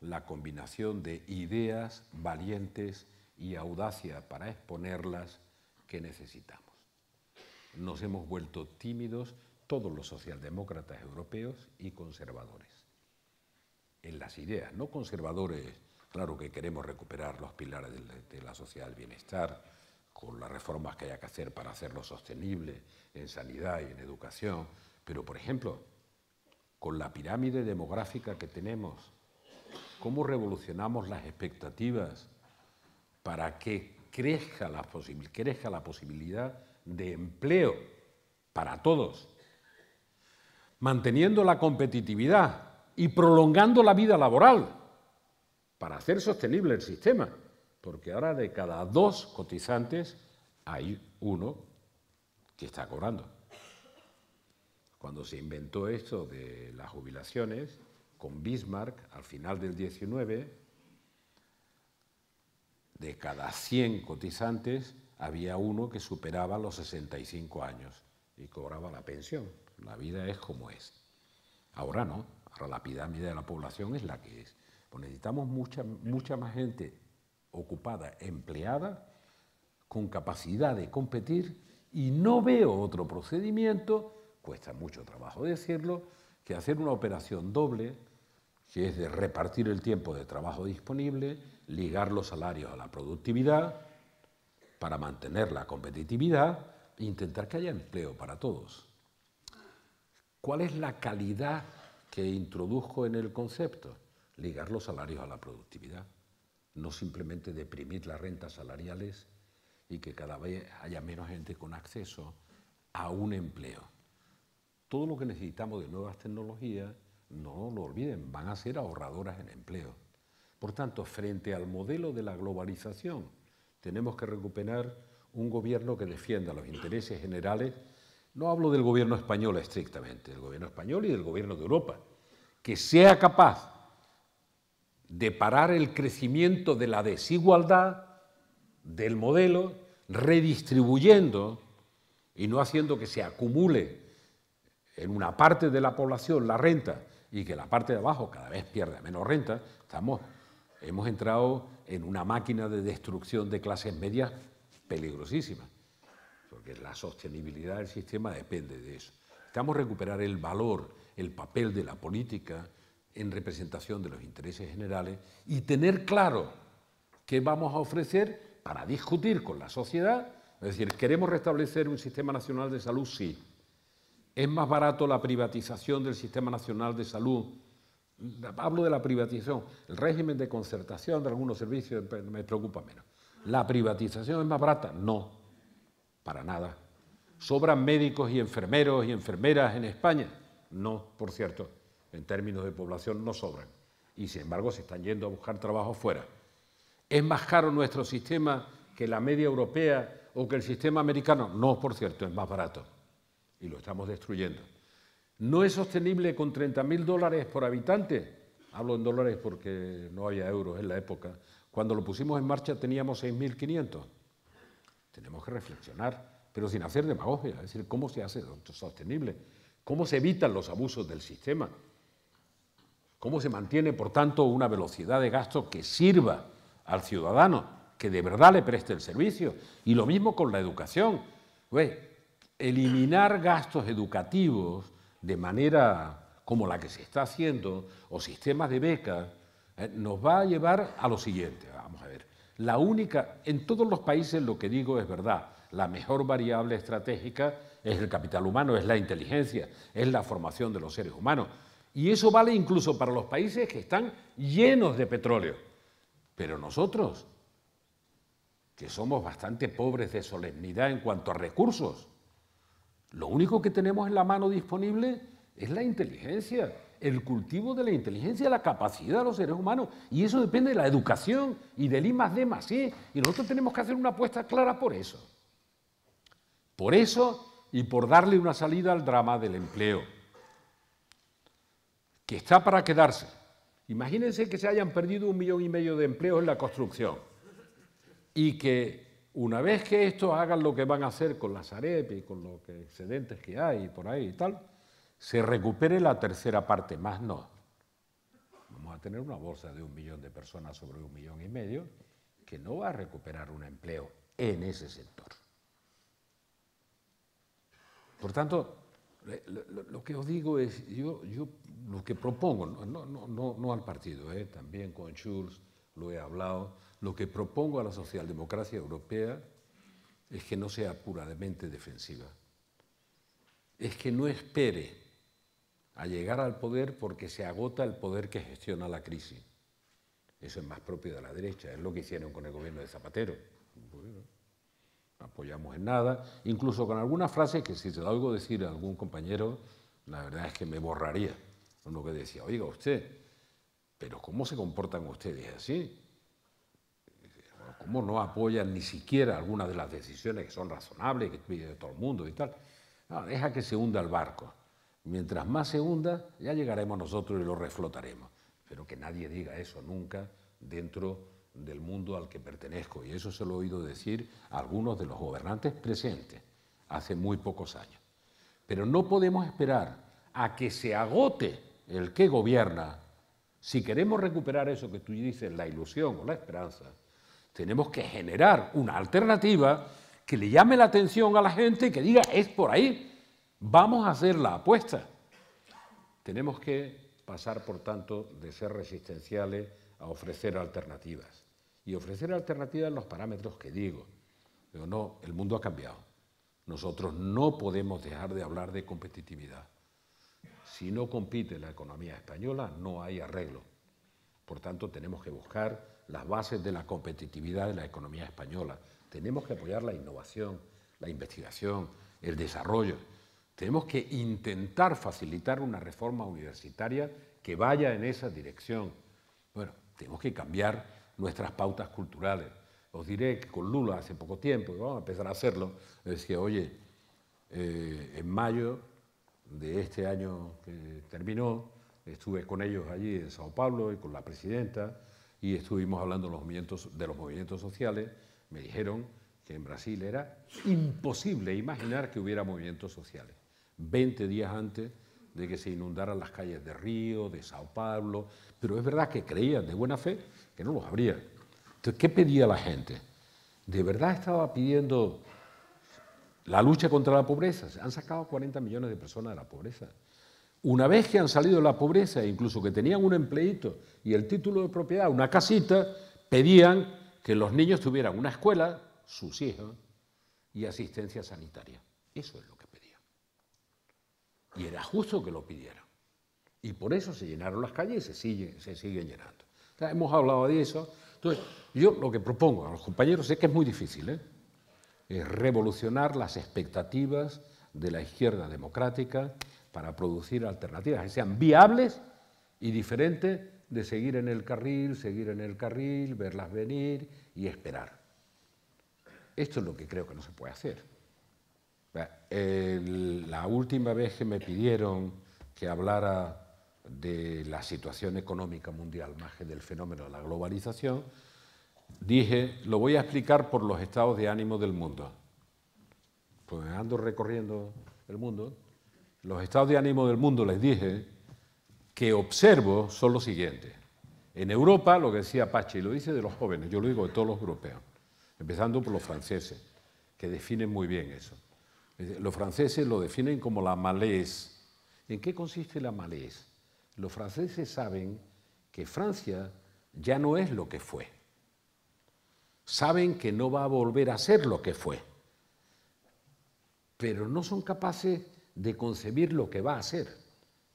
la combinación de ideas valientes y audacia para exponerlas que necesitamos. Nos hemos vuelto tímidos todos los socialdemócratas europeos y conservadores. En las ideas, no conservadores, claro que queremos recuperar los pilares de la sociedad del bienestar, con las reformas que haya que hacer para hacerlo sostenible en sanidad y en educación, pero por ejemplo, con la pirámide demográfica que tenemos, ¿cómo revolucionamos las expectativas para que crezca la, crezca la posibilidad de empleo para todos, manteniendo la competitividad y prolongando la vida laboral para hacer sostenible el sistema? porque ahora de cada dos cotizantes hay uno que está cobrando. Cuando se inventó esto de las jubilaciones, con Bismarck, al final del 19, de cada 100 cotizantes había uno que superaba los 65 años y cobraba la pensión. La vida es como es. Ahora no, ahora la pirámide de la población es la que es. Pues necesitamos mucha, mucha más gente ocupada, empleada, con capacidad de competir y no veo otro procedimiento, cuesta mucho trabajo decirlo, que hacer una operación doble, que es de repartir el tiempo de trabajo disponible, ligar los salarios a la productividad para mantener la competitividad e intentar que haya empleo para todos. ¿Cuál es la calidad que introdujo en el concepto? Ligar los salarios a la productividad no simplemente deprimir las rentas salariales y que cada vez haya menos gente con acceso a un empleo. Todo lo que necesitamos de nuevas tecnologías, no lo olviden, van a ser ahorradoras en empleo. Por tanto, frente al modelo de la globalización, tenemos que recuperar un gobierno que defienda los intereses generales. No hablo del gobierno español estrictamente, del gobierno español y del gobierno de Europa, que sea capaz de parar el crecimiento de la desigualdad del modelo, redistribuyendo y no haciendo que se acumule en una parte de la población la renta y que la parte de abajo cada vez pierda menos renta, estamos, hemos entrado en una máquina de destrucción de clases medias peligrosísima, porque la sostenibilidad del sistema depende de eso. Necesitamos recuperar el valor, el papel de la política, en representación de los intereses generales y tener claro qué vamos a ofrecer para discutir con la sociedad. Es decir, queremos restablecer un sistema nacional de salud, sí. ¿Es más barato la privatización del sistema nacional de salud? Hablo de la privatización. El régimen de concertación de algunos servicios me preocupa menos. ¿La privatización es más barata? No, para nada. ¿Sobran médicos y enfermeros y enfermeras en España? No, por cierto en términos de población no sobran y sin embargo se están yendo a buscar trabajo fuera. ¿Es más caro nuestro sistema que la media europea o que el sistema americano? No, por cierto, es más barato y lo estamos destruyendo. ¿No es sostenible con 30.000 dólares por habitante? Hablo en dólares porque no había euros en la época. Cuando lo pusimos en marcha teníamos 6.500. Tenemos que reflexionar, pero sin hacer demagogia, es decir, cómo se hace sostenible, cómo se evitan los abusos del sistema. ¿Cómo se mantiene, por tanto, una velocidad de gasto que sirva al ciudadano, que de verdad le preste el servicio? Y lo mismo con la educación. eliminar gastos educativos de manera como la que se está haciendo, o sistemas de becas, eh, nos va a llevar a lo siguiente. Vamos a ver. La única, en todos los países lo que digo es verdad, la mejor variable estratégica es el capital humano, es la inteligencia, es la formación de los seres humanos. Y eso vale incluso para los países que están llenos de petróleo. Pero nosotros, que somos bastante pobres de solemnidad en cuanto a recursos, lo único que tenemos en la mano disponible es la inteligencia, el cultivo de la inteligencia, la capacidad de los seres humanos. Y eso depende de la educación y del I más D más e. Y nosotros tenemos que hacer una apuesta clara por eso. Por eso y por darle una salida al drama del empleo que está para quedarse. Imagínense que se hayan perdido un millón y medio de empleos en la construcción y que una vez que estos hagan lo que van a hacer con las AREP y con los excedentes que hay y por ahí y tal, se recupere la tercera parte, más no. Vamos a tener una bolsa de un millón de personas sobre un millón y medio que no va a recuperar un empleo en ese sector. Por tanto, lo que os digo es, yo, yo lo que propongo, no, al partido, eh, también con Schulz lo he hablado, lo que propongo a la socialdemocracia europea es que no sea puramente defensiva, es que no espere a llegar al poder porque se agota el poder que gestiona la crisis. Eso es más propio de la derecha, es lo que hicieron con el gobierno de Zapatero. no apoyamos en nada, incluso con alguna frase que si se la oigo decir a algún compañero, la verdad es que me borraría. Uno que decía, oiga usted, pero ¿cómo se comportan ustedes así? ¿Cómo no apoyan ni siquiera algunas de las decisiones que son razonables, que pide todo el mundo y tal? No, deja que se hunda el barco. Mientras más se hunda, ya llegaremos nosotros y lo reflotaremos. Pero que nadie diga eso nunca dentro del mundo al que pertenezco. Y eso se lo he oído decir algunos de los gobernantes presentes hace muy pocos años. Pero no podemos esperar a que se agote el que gobierna, si queremos recuperar eso que tú dices, la ilusión o la esperanza, tenemos que generar una alternativa que le llame la atención a la gente y que diga, es por ahí, vamos a hacer la apuesta. Tenemos que pasar, por tanto, de ser resistenciales a ofrecer alternativas. Y ofrecer alternativas en los parámetros que digo. Pero no, el mundo ha cambiado. Nosotros no podemos dejar de hablar de competitividad. Si no compite la economía española, no hay arreglo. Por tanto, tenemos que buscar las bases de la competitividad de la economía española. Tenemos que apoyar la innovación, la investigación, el desarrollo. Tenemos que intentar facilitar una reforma universitaria que vaya en esa dirección. Bueno, tenemos que cambiar nuestras pautas culturales. Os diré que con Lula hace poco tiempo, vamos a empezar a hacerlo, decía, oye, eh, en mayo de este año que terminó, estuve con ellos allí en Sao Paulo y con la presidenta y estuvimos hablando de los movimientos, sociales. Me dijeron que en Brasil era imposible imaginar que hubiera movimientos sociales. 20 días antes de que se inundaran las calles de Río, de Sao Paulo, pero es verdad que creían de buena fe que no los habría. Entonces, ¿qué pedía la gente? ¿De verdad estaba pidiendo la lucha contra la pobreza. Han sacado 40 millones de personas de la pobreza. Una vez que han salido de la pobreza, incluso que tenían un empleito y el título de propiedad, una casita, pedían que los niños tuvieran una escuela, sus hijos, y asistencia sanitaria. Eso es lo que pedían. Y era justo que lo pidieran. Y por eso se llenaron las calles y se, se siguen llenando. hemos hablado de eso. Entonces, yo lo que propongo a los compañeros es que es muy difícil, ¿eh? es revolucionar las expectativas de la izquierda democrática para producir alternativas que sean viables y diferentes de seguir en el carril, seguir en el carril, verlas venir y esperar. Esto es lo que creo que no se puede hacer. la última vez que me pidieron que hablara de la situación económica mundial más que del fenómeno de la globalización, dije, lo voy a explicar por los estados de ánimo del mundo. Pues ando recorriendo el mundo. Los estados de ánimo del mundo, les dije, que observo son los siguientes. En Europa, lo que decía Pache, y lo dice de los jóvenes, yo lo digo de todos los europeos, empezando por los franceses, que definen muy bien eso. Los franceses lo definen como la malaise. ¿En qué consiste la malaise? Los franceses saben que Francia ya no es lo que fue saben que no va a volver a ser lo que fue, pero no son capaces de concebir lo que va a ser.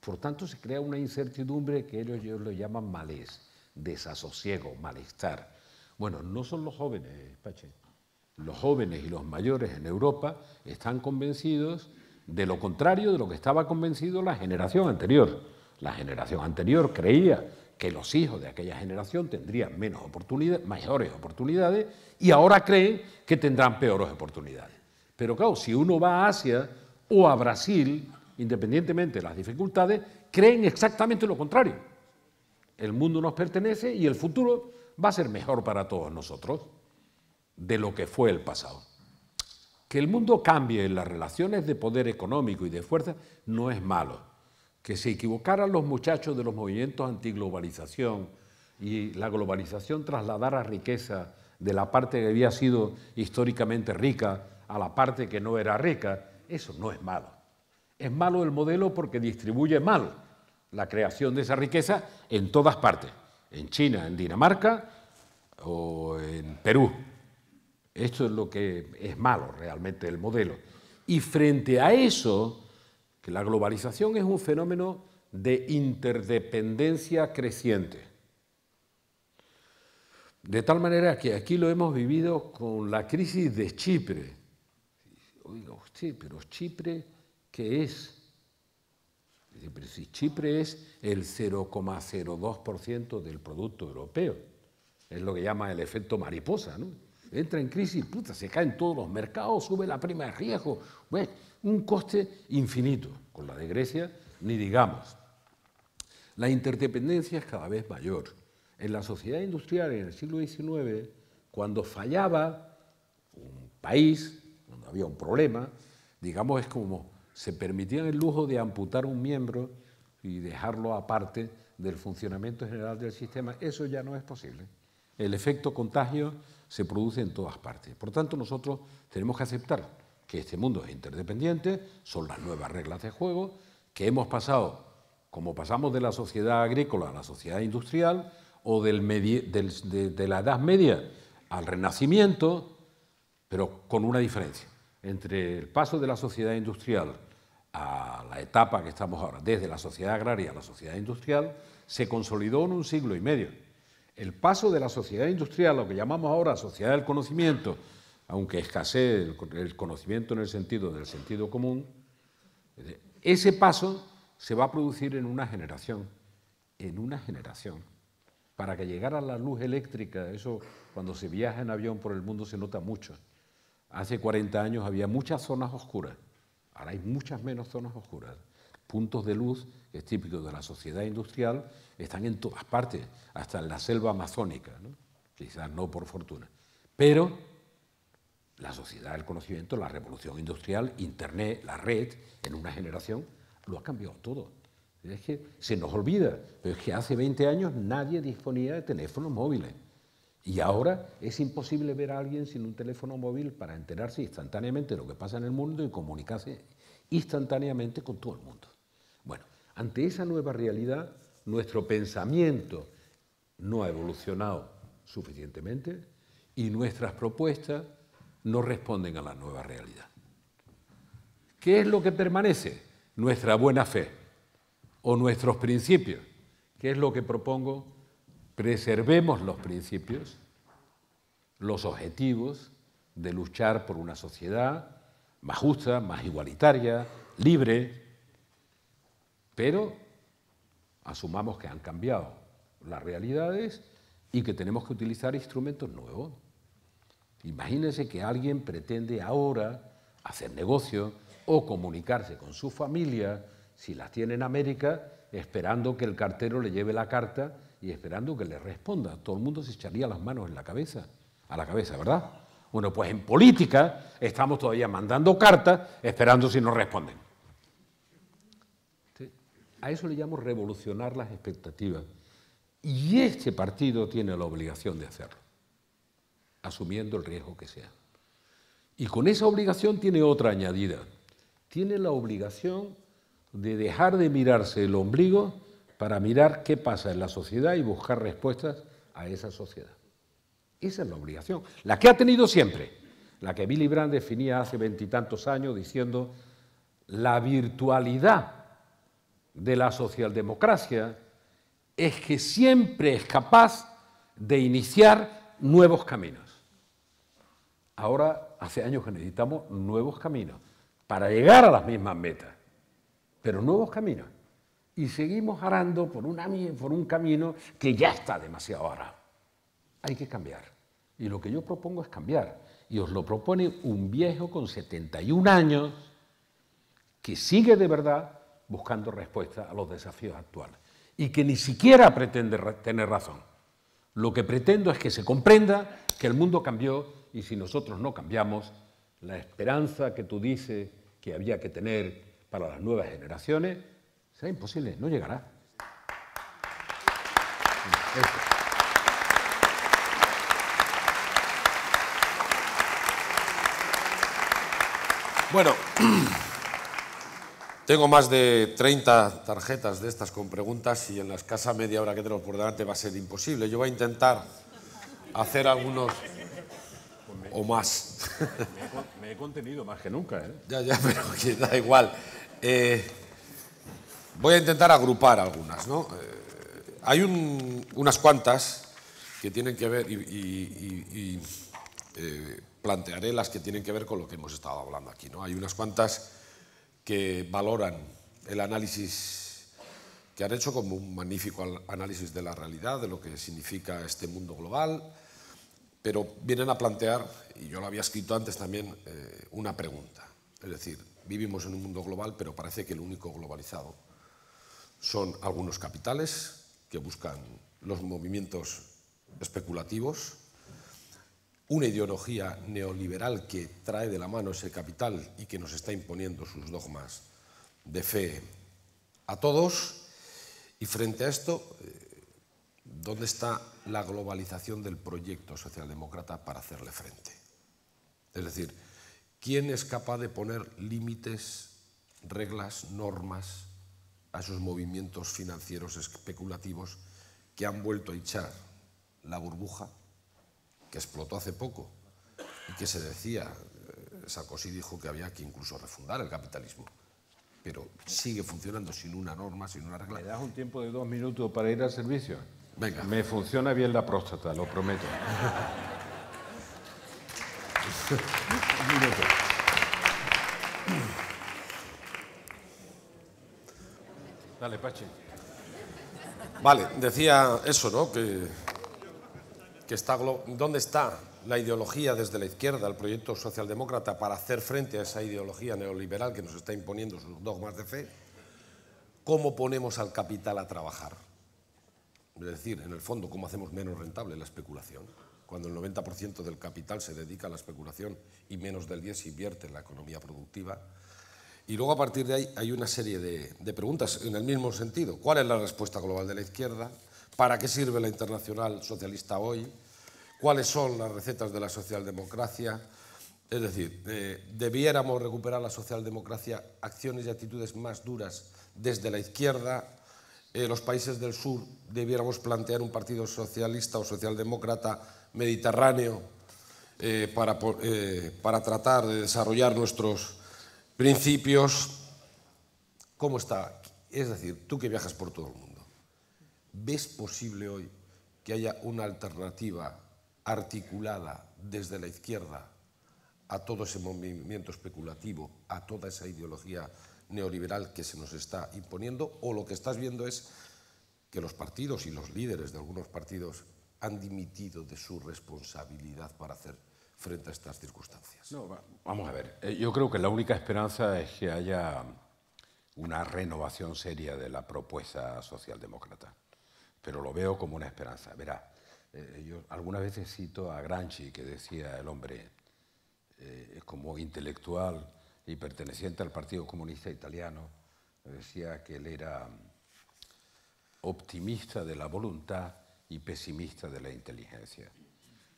Por tanto, se crea una incertidumbre que ellos, lo llaman malés, desasosiego, malestar. Bueno, no son los jóvenes, Pache. Los jóvenes y los mayores en Europa están convencidos de lo contrario de lo que estaba convencido la generación anterior. La generación anterior creía que los hijos de aquella generación tendrían menos oportunidades, mayores oportunidades, y ahora creen que tendrán peores oportunidades. Pero claro, si uno va a Asia o a Brasil, independientemente de las dificultades, creen exactamente lo contrario. El mundo nos pertenece y el futuro va a ser mejor para todos nosotros de lo que fue el pasado. Que el mundo cambie en las relaciones de poder económico y de fuerza no es malo que se equivocaran los muchachos de los movimientos antiglobalización y la globalización trasladara riqueza de la parte que había sido históricamente rica a la parte que no era rica, eso no es malo. Es malo el modelo porque distribuye mal la creación de esa riqueza en todas partes, en China, en Dinamarca o en Perú. Esto es lo que es malo realmente el modelo. Y frente a eso, la globalización es un fenómeno de interdependencia creciente. De tal manera que aquí lo hemos vivido con la crisis de Chipre. Oiga usted, pero Chipre, ¿qué es? Pero si Chipre es el 0,02% del Producto Europeo, es lo que llama el efecto mariposa, ¿no? entra en crisis, puta, se caen todos los mercados, sube la prima de riesgo. un coste infinito. Con la de Grecia, ni digamos. La interdependencia es cada vez mayor. En la sociedad industrial, en el siglo XIX, cuando fallaba un país, cuando había un problema, digamos, es como se permitían el lujo de amputar un miembro y dejarlo aparte del funcionamiento general del sistema. Eso ya no es posible. El efecto contagio se produce en todas partes. Por tanto, nosotros tenemos que aceptar que este mundo es interdependiente, son las nuevas reglas de juego, que hemos pasado, como pasamos de la sociedad agrícola a la sociedad industrial, o del de la Edad Media al Renacimiento, pero con una diferencia. Entre el paso de la sociedad industrial a la etapa que estamos ahora, desde la sociedad agraria a la sociedad industrial, se consolidó en un siglo y medio el paso de la sociedad industrial, lo que llamamos ahora sociedad del conocimiento, aunque escasee el, conocimiento en el sentido del sentido común, ese paso se va a producir en una generación, en una generación. Para que llegara la luz eléctrica, eso cuando se viaja en avión por el mundo se nota mucho. Hace 40 años había muchas zonas oscuras, ahora hay muchas menos zonas oscuras puntos de luz, que es típico de la sociedad industrial, están en todas partes, hasta en la selva amazónica, quizás no por fortuna. Pero la sociedad del conocimiento, la revolución industrial, Internet, la red, en una generación, lo ha cambiado todo. Es que se nos olvida, pero es que hace 20 años nadie disponía de teléfonos móviles. Y ahora es imposible ver a alguien sin un teléfono móvil para enterarse instantáneamente de lo que pasa en el mundo y comunicarse instantáneamente con todo el mundo. Ante esa nueva realidad, nuestro pensamiento no ha evolucionado suficientemente y nuestras propuestas no responden a la nueva realidad. ¿Qué es lo que permanece? Nuestra buena fe o nuestros principios. ¿Qué es lo que propongo? Preservemos los principios, los objetivos de luchar por una sociedad más justa, más igualitaria, libre, pero asumamos que han cambiado las realidades y que tenemos que utilizar instrumentos nuevos. Imagínense que alguien pretende ahora hacer negocio o comunicarse con su familia, si las tiene en América, esperando que el cartero le lleve la carta y esperando que le responda. Todo el mundo se echaría las manos en la cabeza, a la cabeza, ¿verdad? Bueno, pues en política estamos todavía mandando cartas esperando si nos responden. A eso le llamo revolucionar las expectativas. Y este partido tiene la obligación de hacerlo, asumiendo el riesgo que sea. Y con esa obligación tiene otra añadida. Tiene la obligación de dejar de mirarse el ombligo para mirar qué pasa en la sociedad y buscar respuestas a esa sociedad. Esa es la obligación, la que ha tenido siempre, la que Billy Brandt definía hace veintitantos años diciendo la virtualidad de la socialdemocracia es que siempre es capaz de iniciar nuevos caminos. Ahora hace años que necesitamos nuevos caminos para llegar a las mismas metas, pero nuevos caminos. Y seguimos arando por, un camino que ya está demasiado arado. Hay que cambiar. Y lo que yo propongo es cambiar. Y os lo propone un viejo con 71 años que sigue de verdad buscando respuesta a los desafíos actuales y que ni siquiera pretende tener razón. Lo que pretendo es que se comprenda que el mundo cambió y si nosotros no cambiamos, la esperanza que tú dices que había que tener para las nuevas generaciones será imposible, no llegará. Bueno, Tengo más de 30 tarjetas de estas con preguntas y en la escasa media hora que tengo por delante va a ser imposible. Yo voy a intentar hacer algunos o más. Me he contenido más que nunca. ¿eh? Ya, ya, pero que da igual. Eh, voy a intentar agrupar algunas. ¿no? Eh, hay unas cuantas que tienen que ver y, y eh, plantearé las que tienen que ver con lo que hemos estado hablando aquí. ¿no? Hay unas cuantas que valoran el análisis que han hecho como un magnífico análisis de la realidad, de lo que significa este mundo global, pero vienen a plantear, y yo lo había escrito antes también, eh, una pregunta. Es decir, vivimos en un mundo global, pero parece que el único globalizado son algunos capitales que buscan los movimientos especulativos una ideología neoliberal que trae de la mano ese capital y que nos está imponiendo sus dogmas de fe a todos. Y frente a esto, eh, ¿dónde está la globalización del proyecto socialdemócrata para hacerle frente? Es decir, ¿quién es capaz de poner límites, reglas, normas a esos movimientos financieros especulativos que han vuelto a echar la burbuja que explotó hace poco y que se decía, eh, Sarkozy dijo que había que incluso refundar el capitalismo. Pero sigue funcionando sin una norma, sin una regla. ¿Me das un tiempo de dos minutos para ir al servicio? Venga. Me funciona bien la próstata, lo prometo. Dale, Vale, decía eso, ¿no? Que dónde está la ideología desde la izquierda, el proyecto socialdemócrata, para hacer frente a esa ideología neoliberal que nos está imponiendo sus dogmas de fe, cómo ponemos al capital a trabajar. Es decir, en el fondo, cómo hacemos menos rentable la especulación, cuando el 90% del capital se dedica a la especulación y menos del 10% se invierte en la economía productiva. Y luego a partir de ahí hay una serie de preguntas en el mismo sentido. ¿Cuál es la respuesta global de la izquierda? para qué sirve la internacional socialista hoy, cuáles son las recetas de la socialdemocracia. Es decir, eh, debiéramos recuperar la socialdemocracia, acciones y actitudes más duras desde la izquierda. Eh, los países del sur debiéramos plantear un partido socialista o socialdemócrata mediterráneo eh, para, para tratar de desarrollar nuestros principios. ¿Cómo está? Es decir, tú que viajas por todo el mundo. ¿Ves posible hoy que haya una alternativa articulada desde la izquierda a todo ese movimiento especulativo, a toda esa ideología neoliberal que se nos está imponiendo? ¿O lo que estás viendo es que los partidos y los líderes de algunos partidos han dimitido de su responsabilidad para hacer frente a estas circunstancias? No, vamos a ver, eh, yo creo que la única esperanza es que haya una renovación seria de la propuesta socialdemócrata pero lo veo como una esperanza. Verá, eh, yo algunas veces cito a Granchi, que decía el hombre eh, como intelectual y perteneciente al Partido Comunista Italiano, decía que él era optimista de la voluntad y pesimista de la inteligencia,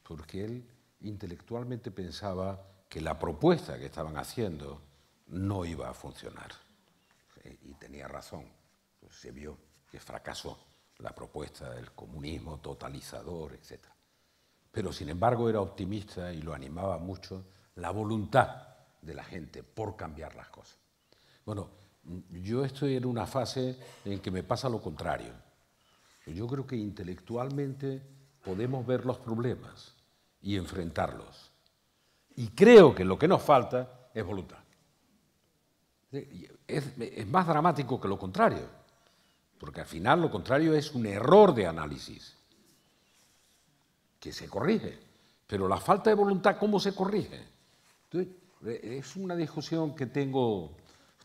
porque él intelectualmente pensaba que la propuesta que estaban haciendo no iba a funcionar. Eh, y tenía razón, se vio que fracasó la propuesta del comunismo totalizador, etc. Pero sin embargo era optimista y lo animaba mucho la voluntad de la gente por cambiar las cosas. Bueno, yo estoy en una fase en que me pasa lo contrario. Yo creo que intelectualmente podemos ver los problemas y enfrentarlos. Y creo que lo que nos falta es voluntad. Es, es más dramático que lo contrario porque al final lo contrario es un error de análisis, que se corrige, pero la falta de voluntad, ¿cómo se corrige? Eh, es una discusión que tengo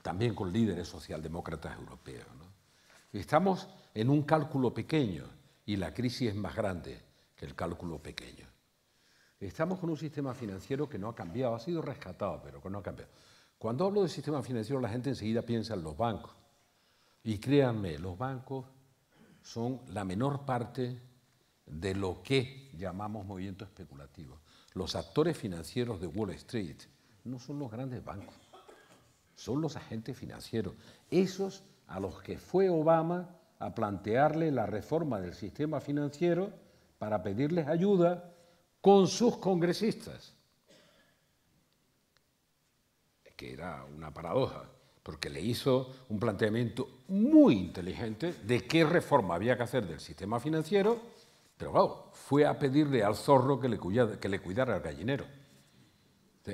también con líderes socialdemócratas europeos. Estamos en un cálculo pequeño y la crisis es más grande que el cálculo pequeño. Estamos con un sistema financiero que no ha cambiado, ha sido rescatado, pero que no ha cambiado. Cuando hablo de sistema financiero, la gente enseguida piensa en los bancos y créanme, los bancos son la menor parte de lo que llamamos movimiento especulativo. Los actores financieros de Wall Street no son los grandes bancos, son los agentes financieros. Esos a los que fue Obama a plantearle la reforma del sistema financiero para pedirles ayuda con sus congresistas, que era una paradoja porque le hizo un planteamiento muy inteligente de qué reforma había que hacer del sistema financiero, pero fue a pedirle al zorro que le, cuidara, que al gallinero.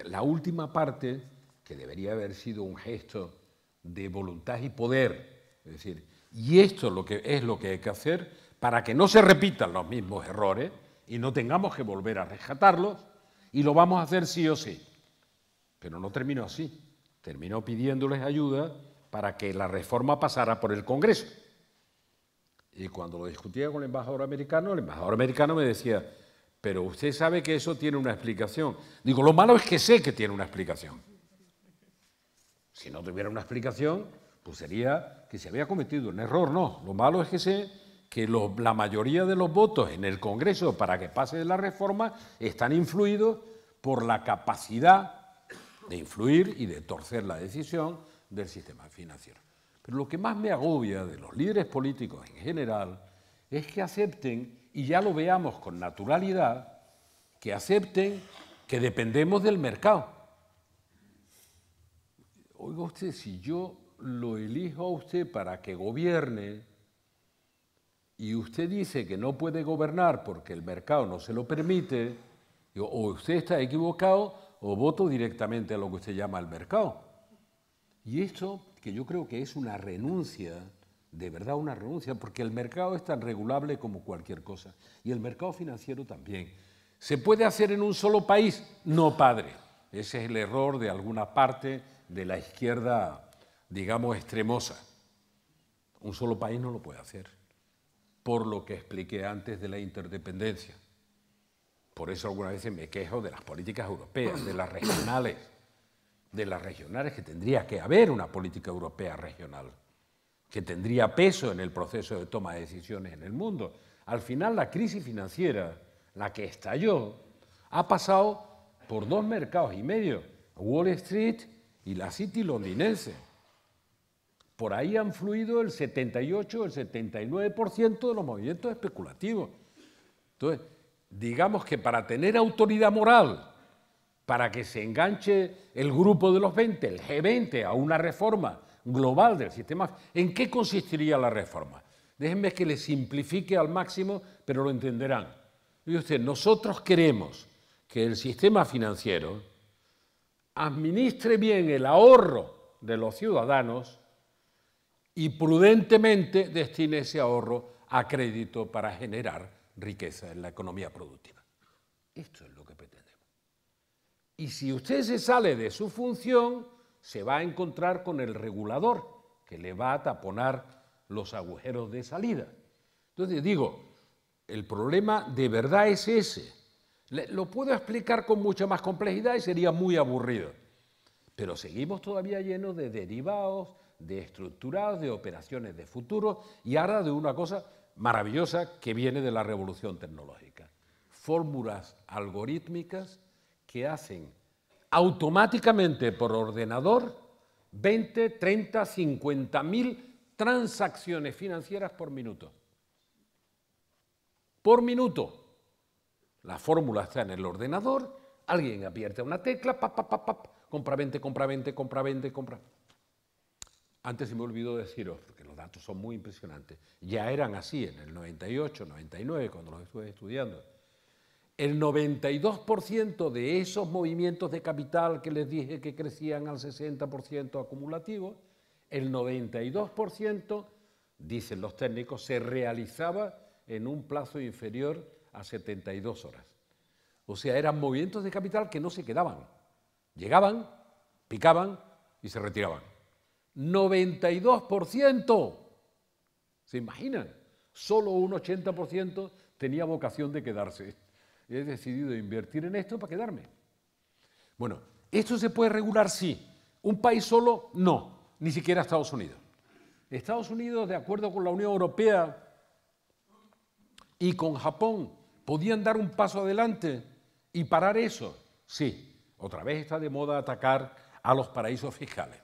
La última parte, que debería haber sido un gesto de voluntad y poder, es decir, y esto es lo que, es lo que hay que hacer para que no se repitan los mismos errores y no tengamos que volver a rescatarlos, y lo vamos a hacer sí o sí. Pero no terminó así terminó pidiéndoles ayuda para que la reforma pasara por el Congreso. Y cuando lo discutía con el embajador americano, el embajador americano me decía, pero usted sabe que eso tiene una explicación. Digo, lo malo es que sé que tiene una explicación. Si no tuviera una explicación, pues sería que se había cometido un error. No, lo malo es que sé que la mayoría de los votos en el Congreso para que pase la reforma están influidos por la capacidad de influir y de torcer la decisión del sistema financiero. Pero lo que más me agobia de los líderes políticos en general es que acepten, y ya lo veamos con naturalidad, que acepten que dependemos del mercado. Oiga usted, si yo lo elijo a usted para que gobierne y usted dice que no puede gobernar porque el mercado no se lo permite, o usted está equivocado o voto directamente a lo que usted llama el mercado. Y esto, que yo creo que es una renuncia, de verdad una renuncia, porque el mercado es tan regulable como cualquier cosa, y el mercado financiero también. ¿Se puede hacer en un solo país? No, padre. Ese es el error de alguna parte de la izquierda, digamos, extremosa. Un solo país no lo puede hacer, por lo que expliqué antes de la interdependencia. Por eso algunas veces me quejo de las políticas europeas, de las regionales, de las regionales que tendría que haber una política europea regional, que tendría peso en el proceso de toma de decisiones en el mundo. Al final la crisis financiera, la que estalló, ha pasado por dos mercados y medio, Wall Street y la City londinense. Por ahí han fluido el 78 o el 79% de los movimientos especulativos. Entonces, digamos que para tener autoridad moral, para que se enganche el grupo de los 20, el G20, a una reforma global del sistema, ¿en qué consistiría la reforma? Déjenme que le simplifique al máximo, pero lo entenderán. Dice usted, nosotros queremos que el sistema financiero administre bien el ahorro de los ciudadanos y prudentemente destine ese ahorro a crédito para generar riqueza, en la economía productiva. Esto es lo que pretendemos. Y si usted se sale de su función, se va a encontrar con el regulador, que le va a taponar los agujeros de salida. Entonces digo, el problema de verdad es ese. Lo puedo explicar con mucha más complejidad y sería muy aburrido. Pero seguimos todavía llenos de derivados, de estructurados, de operaciones de futuro y ahora de una cosa maravillosa que viene de la revolución tecnológica. Fórmulas algorítmicas que hacen automáticamente por ordenador 20, 30, 50 mil transacciones financieras por minuto. Por minuto. La fórmula está en el ordenador, alguien aprieta una tecla, papá pap, compra 20, compra 20, compra 20, compra. Antes se me olvidó deciros, estos son muy impresionantes. Ya eran así en el 98, 99, cuando los estuve estudiando. El 92% de esos movimientos de capital que les dije que crecían al 60% acumulativo, el 92%, dicen los técnicos, se realizaba en un plazo inferior a 72 horas. O sea, eran movimientos de capital que no se quedaban. Llegaban, picaban y se retiraban. 92%. ¿Se imaginan? Solo un 80% tenía vocación de quedarse. He decidido invertir en esto para quedarme. Bueno, ¿esto se puede regular? Sí. ¿Un país solo? No. Ni siquiera Estados Unidos. Estados Unidos, de acuerdo con la Unión Europea y con Japón, podían dar un paso adelante y parar eso. Sí, otra vez está de moda atacar a los paraísos fiscales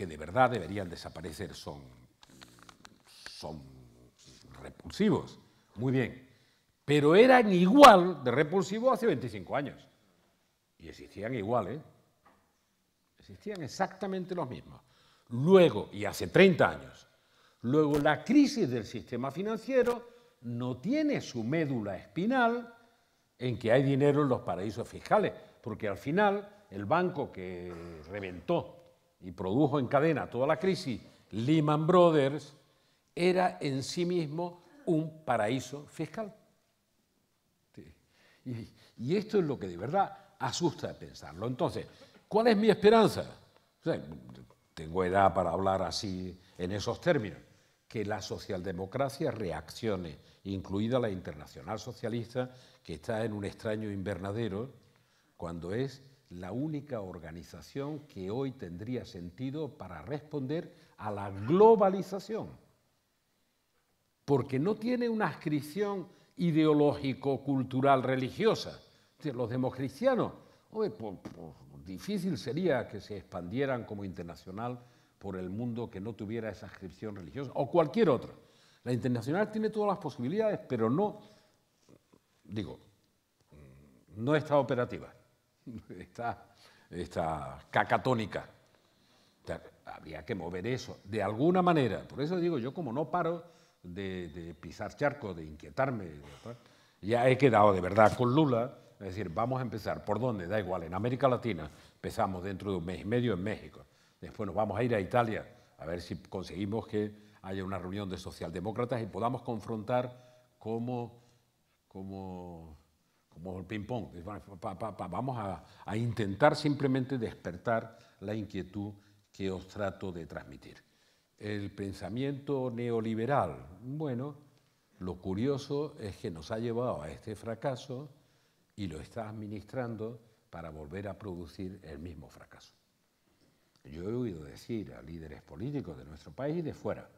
que de verdad deberían desaparecer son, son repulsivos. Muy bien. Pero eran igual de repulsivos hace 25 años. Y existían igual, ¿eh? Existían exactamente los mismos. Luego, y hace 30 años, luego la crisis del sistema financiero no tiene su médula espinal en que hay dinero en los paraísos fiscales, porque al final el banco que reventó y produjo en cadena toda la crisis, Lehman Brothers, era en sí mismo un paraíso fiscal. Y, esto es lo que de verdad asusta pensarlo. Entonces, ¿cuál es mi esperanza? tengo edad para hablar así en esos términos. Que la socialdemocracia reaccione, incluida la internacional socialista, que está en un extraño invernadero, cuando es la única organización que hoy tendría sentido para responder a la globalización, porque no tiene una ascripción ideológico, cultural, religiosa. Los democristianos, difícil sería que se expandieran como internacional por el mundo que no tuviera esa ascripción religiosa o cualquier otra. La internacional tiene todas las posibilidades, pero no, digo, no está operativa esta, esta cacatónica. O habría que mover eso, de alguna manera. Por eso digo, yo como no paro de, pisar charco, de inquietarme, ya he quedado de verdad con Lula, es decir, vamos a empezar, ¿por dónde? Da igual, en América Latina empezamos dentro de un mes y medio en México, después nos vamos a ir a Italia, a ver si conseguimos que haya una reunión de socialdemócratas y podamos confrontar cómo, cómo como el ping-pong. Vamos a, a, intentar simplemente despertar la inquietud que os trato de transmitir. El pensamiento neoliberal, bueno, lo curioso es que nos ha llevado a este fracaso y lo está administrando para volver a producir el mismo fracaso. Yo he oído decir a líderes políticos de nuestro país y de fuera,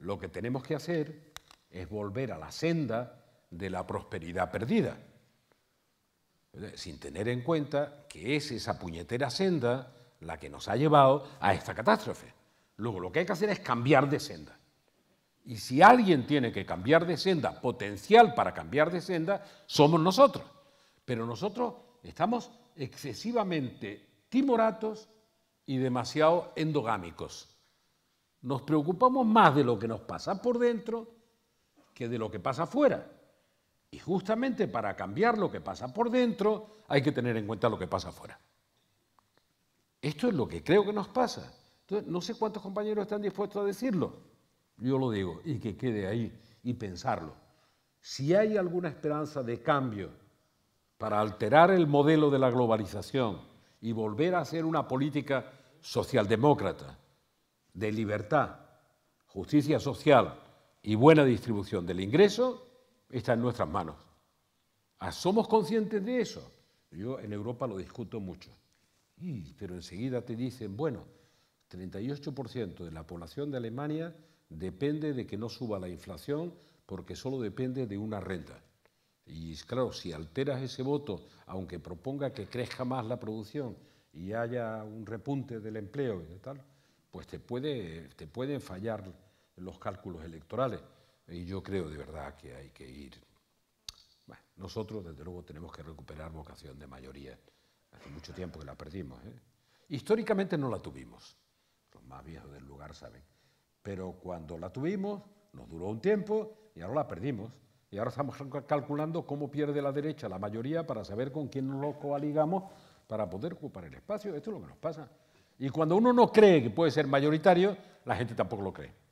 lo que tenemos que hacer es volver a la senda de la prosperidad perdida sin tener en cuenta que es esa puñetera senda la que nos ha llevado a esta catástrofe. Luego, lo que hay que hacer es cambiar de senda. Y si alguien tiene que cambiar de senda, potencial para cambiar de senda, somos nosotros. Pero nosotros estamos excesivamente timoratos y demasiado endogámicos. Nos preocupamos más de lo que nos pasa por dentro que de lo que pasa afuera. Y justamente para cambiar lo que pasa por dentro hay que tener en cuenta lo que pasa afuera. Esto es lo que creo que nos pasa. Entonces, no sé cuántos compañeros están dispuestos a decirlo. Yo lo digo y que quede ahí y pensarlo. Si hay alguna esperanza de cambio para alterar el modelo de la globalización y volver a hacer una política socialdemócrata de libertad, justicia social y buena distribución del ingreso, está en nuestras manos. Ah, ¿Somos conscientes de eso? Yo en Europa lo discuto mucho. Pero enseguida te dicen, bueno, 38% de la población de Alemania depende de que no suba la inflación porque solo depende de una renta. Y claro, si alteras ese voto, aunque proponga que crezca más la producción y haya un repunte del empleo y tal, pues te, puede, te pueden fallar los cálculos electorales. Y yo creo de verdad que hay que ir. Bueno, nosotros, desde luego, tenemos que recuperar vocación de mayoría. Hace mucho tiempo que la perdimos. ¿eh? Históricamente no la tuvimos. Los más viejos del lugar saben. Pero cuando la tuvimos, nos duró un tiempo y ahora la perdimos. Y ahora estamos calculando cómo pierde la derecha la mayoría para saber con quién nos lo coaligamos para poder ocupar el espacio. Esto es lo que nos pasa. Y cuando uno no cree que puede ser mayoritario, la gente tampoco lo cree.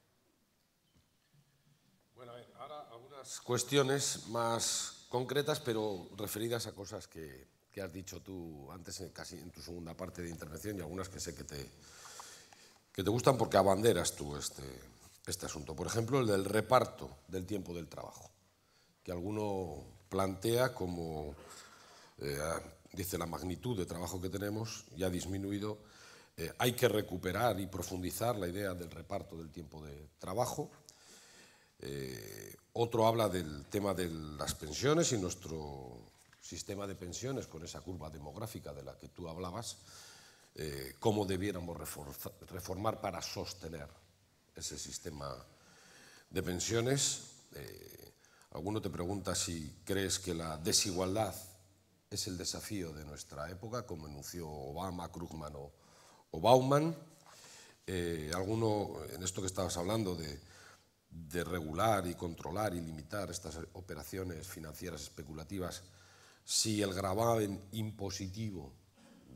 cuestiones más concretas, pero referidas a cosas que, has dicho tú antes, en, casi en tu segunda parte de intervención, y algunas que sé que te, que te gustan porque abanderas tú este, este asunto. Por ejemplo, el del reparto del tiempo del trabajo, que alguno plantea como, eh, ah, dice, la magnitud de trabajo que tenemos ya ha disminuido. Eh, hay que recuperar y profundizar la idea del reparto del tiempo de trabajo eh, otro habla del tema de las pensiones y nuestro sistema de pensiones con esa curva demográfica de la que tú hablabas, eh, cómo debiéramos reformar para sostener ese sistema de pensiones. Eh, alguno te pregunta si crees que la desigualdad es el desafío de nuestra época, como anunció Obama, Krugman o, o Bauman. alguno, en esto que estabas hablando de de regular y controlar y limitar estas operaciones financieras especulativas si el gravamen impositivo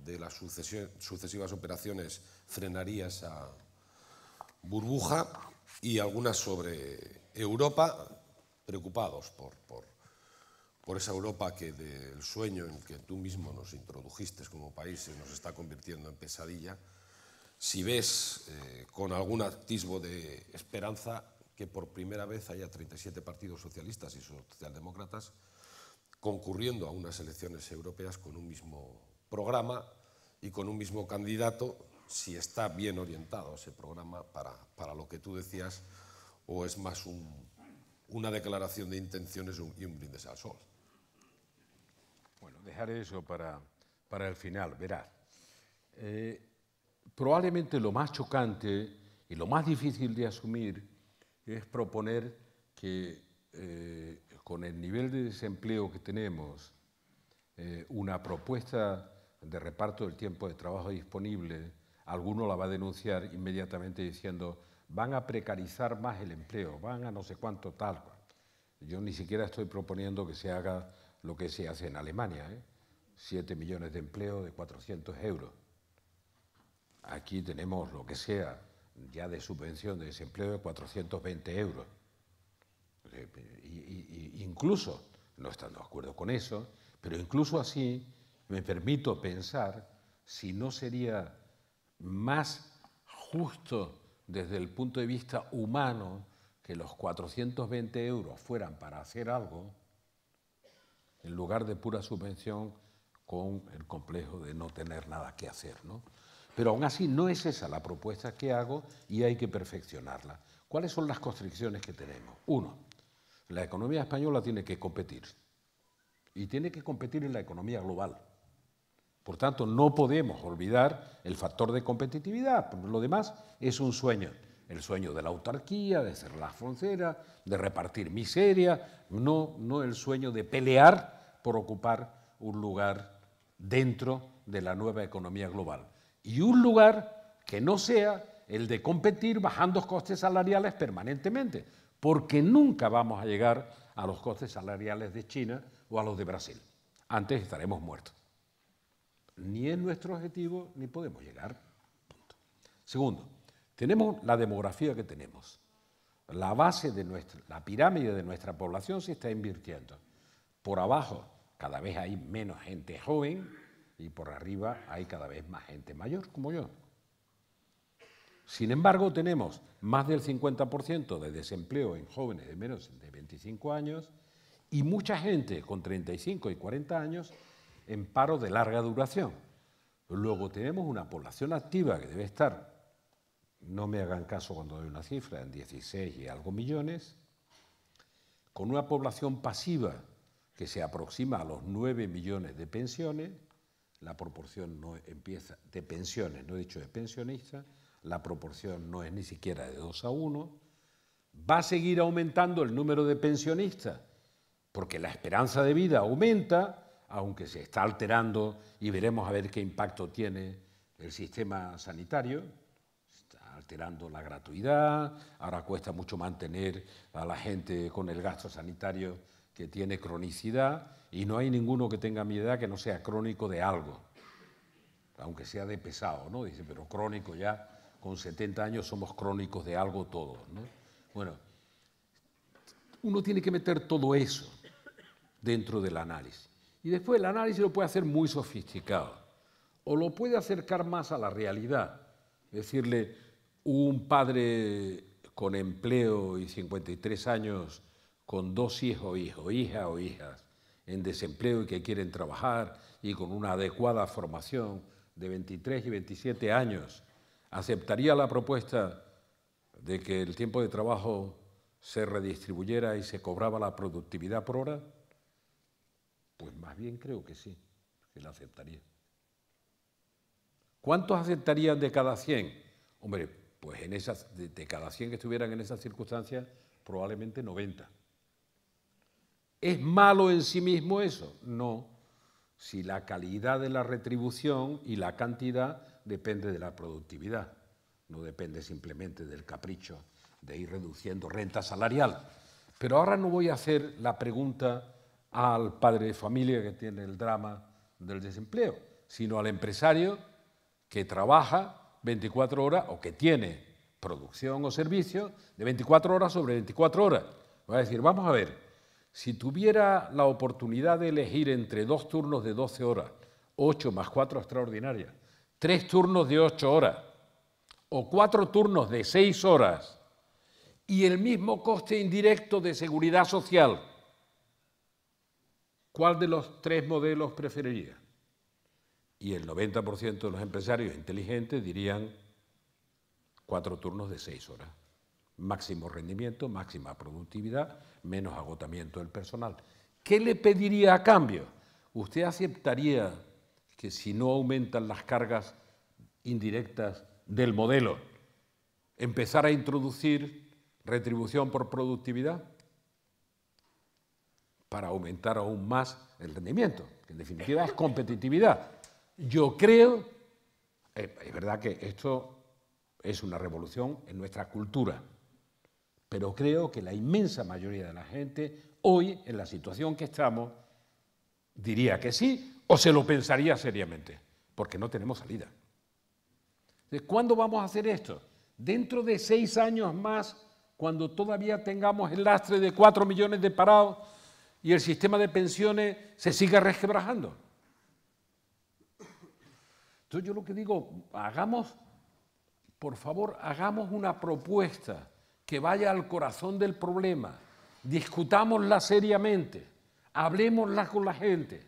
de las sucesivas operaciones frenaría esa burbuja y algunas sobre Europa, preocupados por, esa Europa que del sueño en que tú mismo nos introdujiste como países nos está convirtiendo en pesadilla, si ves eh, con algún atisbo de esperanza que por primera vez haya 37 partidos socialistas y socialdemócratas concurriendo a unas elecciones europeas con un mismo programa y con un mismo candidato, si está bien orientado ese programa para, lo que tú decías, o es más una declaración de intenciones y un brindis al sol. Bueno, dejaré eso para, el final, verás. Eh, probablemente lo más chocante y lo más difícil de asumir es proponer que eh, con el nivel de desempleo que tenemos, eh, una propuesta de reparto del tiempo de trabajo disponible, alguno la va a denunciar inmediatamente diciendo, van a precarizar más el empleo, van a no sé cuánto tal. Yo ni siquiera estoy proponiendo que se haga lo que se hace en Alemania, ¿eh? Siete 7 millones de empleo de 400 euros. Aquí tenemos lo que sea, ya de subvención de desempleo de 420 euros. Eh, incluso, no estando de acuerdo con eso, pero incluso así me permito pensar si no sería más justo desde el punto de vista humano que los 420 euros fueran para hacer algo en lugar de pura subvención con el complejo de no tener nada que hacer. Pero aún así no es esa la propuesta que hago y hay que perfeccionarla. ¿Cuáles son las constricciones que tenemos? Uno, la economía española tiene que competir y tiene que competir en la economía global. Por tanto, no podemos olvidar el factor de competitividad. Lo demás es un sueño. El sueño de la autarquía, de ser las frontera, de repartir miseria, no, no el sueño de pelear por ocupar un lugar dentro de la nueva economía global y un lugar que no sea el de competir bajando costes salariales permanentemente, porque nunca vamos a llegar a los costes salariales de China o a los de Brasil. Antes estaremos muertos. Ni es nuestro objetivo ni podemos llegar. Segundo, tenemos la demografía que tenemos. La base de nuestra, la pirámide de nuestra población se está invirtiendo. Por abajo cada vez hay menos gente joven, y por arriba hay cada vez más gente mayor como yo. Sin embargo, tenemos más del 50% de desempleo en jóvenes de menos de 25 años y mucha gente con 35 y 40 años en paro de larga duración. Luego tenemos una población activa que debe estar, no me hagan caso cuando doy una cifra, en 16 y algo millones, con una población pasiva que se aproxima a los 9 millones de pensiones la proporción no empieza, de pensiones, no he dicho de pensionistas, la proporción no es ni siquiera de 2 a 1, va a seguir aumentando el número de pensionistas, porque la esperanza de vida aumenta, aunque se está alterando y veremos a ver qué impacto tiene el sistema sanitario, está alterando la gratuidad, ahora cuesta mucho mantener a la gente con el gasto sanitario que tiene cronicidad y no hay ninguno que tenga mi edad que no sea crónico de algo, aunque sea de pesado, ¿no? Dice, pero crónico ya, con 70 años somos crónicos de algo todo, ¿no? Bueno, uno tiene que meter todo eso dentro del análisis. Y después el análisis lo puede hacer muy sofisticado o lo puede acercar más a la realidad. Decirle, un padre con empleo y 53 años con dos hijos o hijas o hijas en desempleo y que quieren trabajar y con una adecuada formación de 23 y 27 años, ¿aceptaría la propuesta de que el tiempo de trabajo se redistribuyera y se cobraba la productividad por hora? Pues más bien creo que sí, que la aceptaría. ¿Cuántos aceptarían de cada 100? Hombre, pues en esas, de, de cada 100 que estuvieran en esas circunstancias, probablemente 90. ¿Es malo en sí mismo eso? No, si la calidad de la retribución y la cantidad depende de la productividad, no depende simplemente del capricho de ir reduciendo renta salarial. Pero ahora no voy a hacer la pregunta al padre de familia que tiene el drama del desempleo, sino al empresario que trabaja 24 horas o que tiene producción o servicio de 24 horas sobre 24 horas. Voy a decir, vamos a ver, si tuviera la oportunidad de elegir entre dos turnos de 12 horas, 8 más 4 extraordinarias, tres turnos de 8 horas o cuatro turnos de 6 horas y el mismo coste indirecto de seguridad social, ¿cuál de los tres modelos preferiría? Y el 90% de los empresarios inteligentes dirían cuatro turnos de 6 horas máximo rendimiento, máxima productividad, menos agotamiento del personal. ¿Qué le pediría a cambio? ¿Usted aceptaría que si no aumentan las cargas indirectas del modelo, empezar a introducir retribución por productividad para aumentar aún más el rendimiento, en definitiva es competitividad. Yo creo, eh, es verdad que esto es una revolución en nuestra cultura, pero creo que la inmensa mayoría de la gente hoy, en la situación que estamos, diría que sí o se lo pensaría seriamente, porque no tenemos salida. ¿Cuándo vamos a hacer esto? Dentro de seis años más, cuando todavía tengamos el lastre de cuatro millones de parados y el sistema de pensiones se siga resquebrajando. Entonces yo lo que digo, hagamos, por favor, hagamos una propuesta que vaya al corazón del problema, discutámosla seriamente, hablemosla con la gente,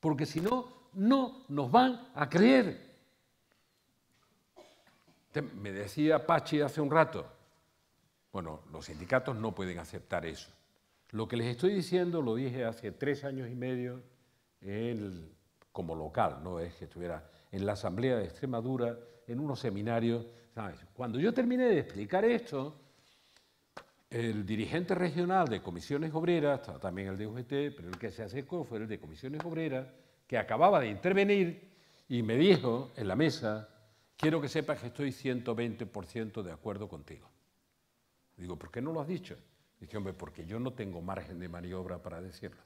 porque si no, no nos van a creer. Me decía Pachi hace un rato, bueno, los sindicatos no pueden aceptar eso. Lo que les estoy diciendo lo dije hace tres años y medio como local, no es que estuviera en la Asamblea de Extremadura, en unos seminarios cuando yo terminé de explicar esto, el dirigente regional de comisiones obreras, estaba también el de UGT, pero el que se acercó fue el de comisiones obreras, que acababa de intervenir y me dijo en la mesa, quiero que sepas que estoy 120% de acuerdo contigo. Digo, ¿por qué no lo has dicho? Dije, hombre, porque yo no tengo margen de maniobra para decirlo.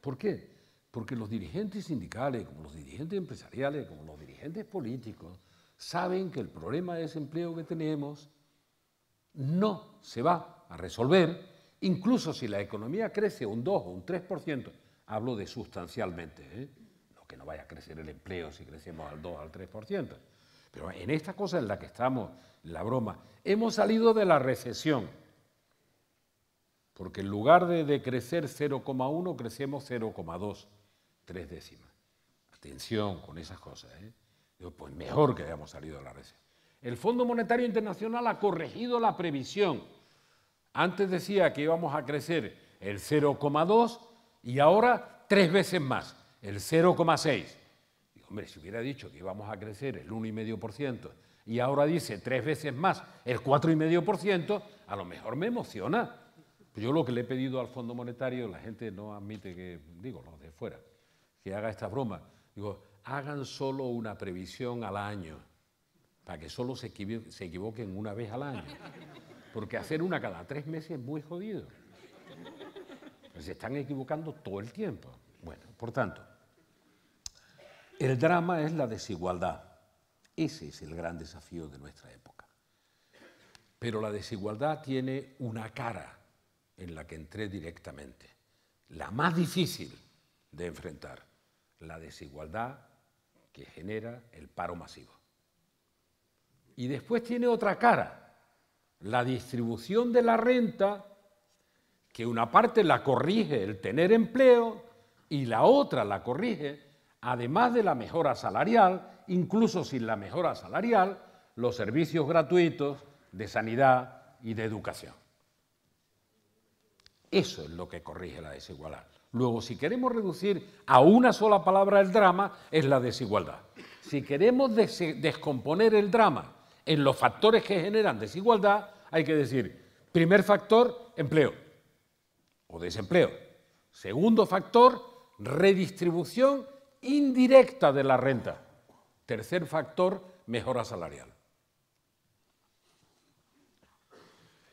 ¿Por qué? Porque los dirigentes sindicales, como los dirigentes empresariales, como los dirigentes políticos, saben que el problema de desempleo que tenemos no se va a resolver, incluso si la economía crece un 2 o un 3%, hablo de sustancialmente, ¿eh? no que no vaya a crecer el empleo si crecemos al 2 o al 3%, pero en esta cosa en la que estamos, la broma, hemos salido de la recesión, porque en lugar de, decrecer 0,1, crecemos 0,2, tres décimas. Atención con esas cosas. ¿eh? Digo, pues mejor que hayamos salido de la recesión. El Fondo Monetario Internacional ha corregido la previsión. Antes decía que íbamos a crecer el 0,2 y ahora tres veces más, el 0,6. Digo, hombre, si hubiera dicho que íbamos a crecer el 1,5% y ahora dice tres veces más, el 4,5%, a lo mejor me emociona. yo lo que le he pedido al Fondo Monetario, la gente no admite que, digo, los de fuera, que haga esta broma. Digo, hagan solo una previsión al año, para que solo se, equivoquen una vez al año. Porque hacer una cada tres meses es muy jodido. Pues se están equivocando todo el tiempo. Bueno, por tanto, el drama es la desigualdad. Ese es el gran desafío de nuestra época. Pero la desigualdad tiene una cara en la que entré directamente, la más difícil de enfrentar, la desigualdad que genera el paro masivo. Y después tiene otra cara, la distribución de la renta, que una parte la corrige el tener empleo y la otra la corrige, además de la mejora salarial, incluso sin la mejora salarial, los servicios gratuitos de sanidad y de educación. Eso es lo que corrige la desigualdad. Luego, si queremos reducir a una sola palabra el drama, es la desigualdad. Si queremos descomponer el drama en los factores que generan desigualdad, hay que decir, primer factor, empleo o desempleo. Segundo factor, redistribución indirecta de la renta. Tercer factor, mejora salarial.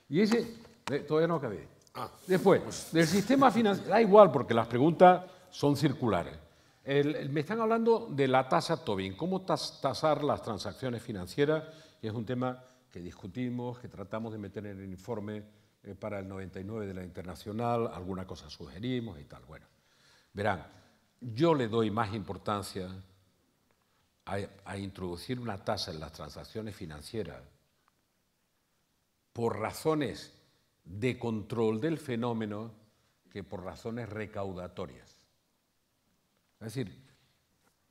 Y ese, eh, todavía no acabé. Ah. Después, pues, del sistema financiero, da igual porque las preguntas son circulares. me están hablando de la tasa Tobin, cómo tasar las transacciones financieras, y es un tema que discutimos, que tratamos de meter en el informe eh, para el 99 de la Internacional, alguna cosa sugerimos y tal. Bueno, verán, yo le doy más importancia a, a introducir una tasa en las transacciones financieras por razones de control del fenómeno que por razones recaudatorias. Es decir,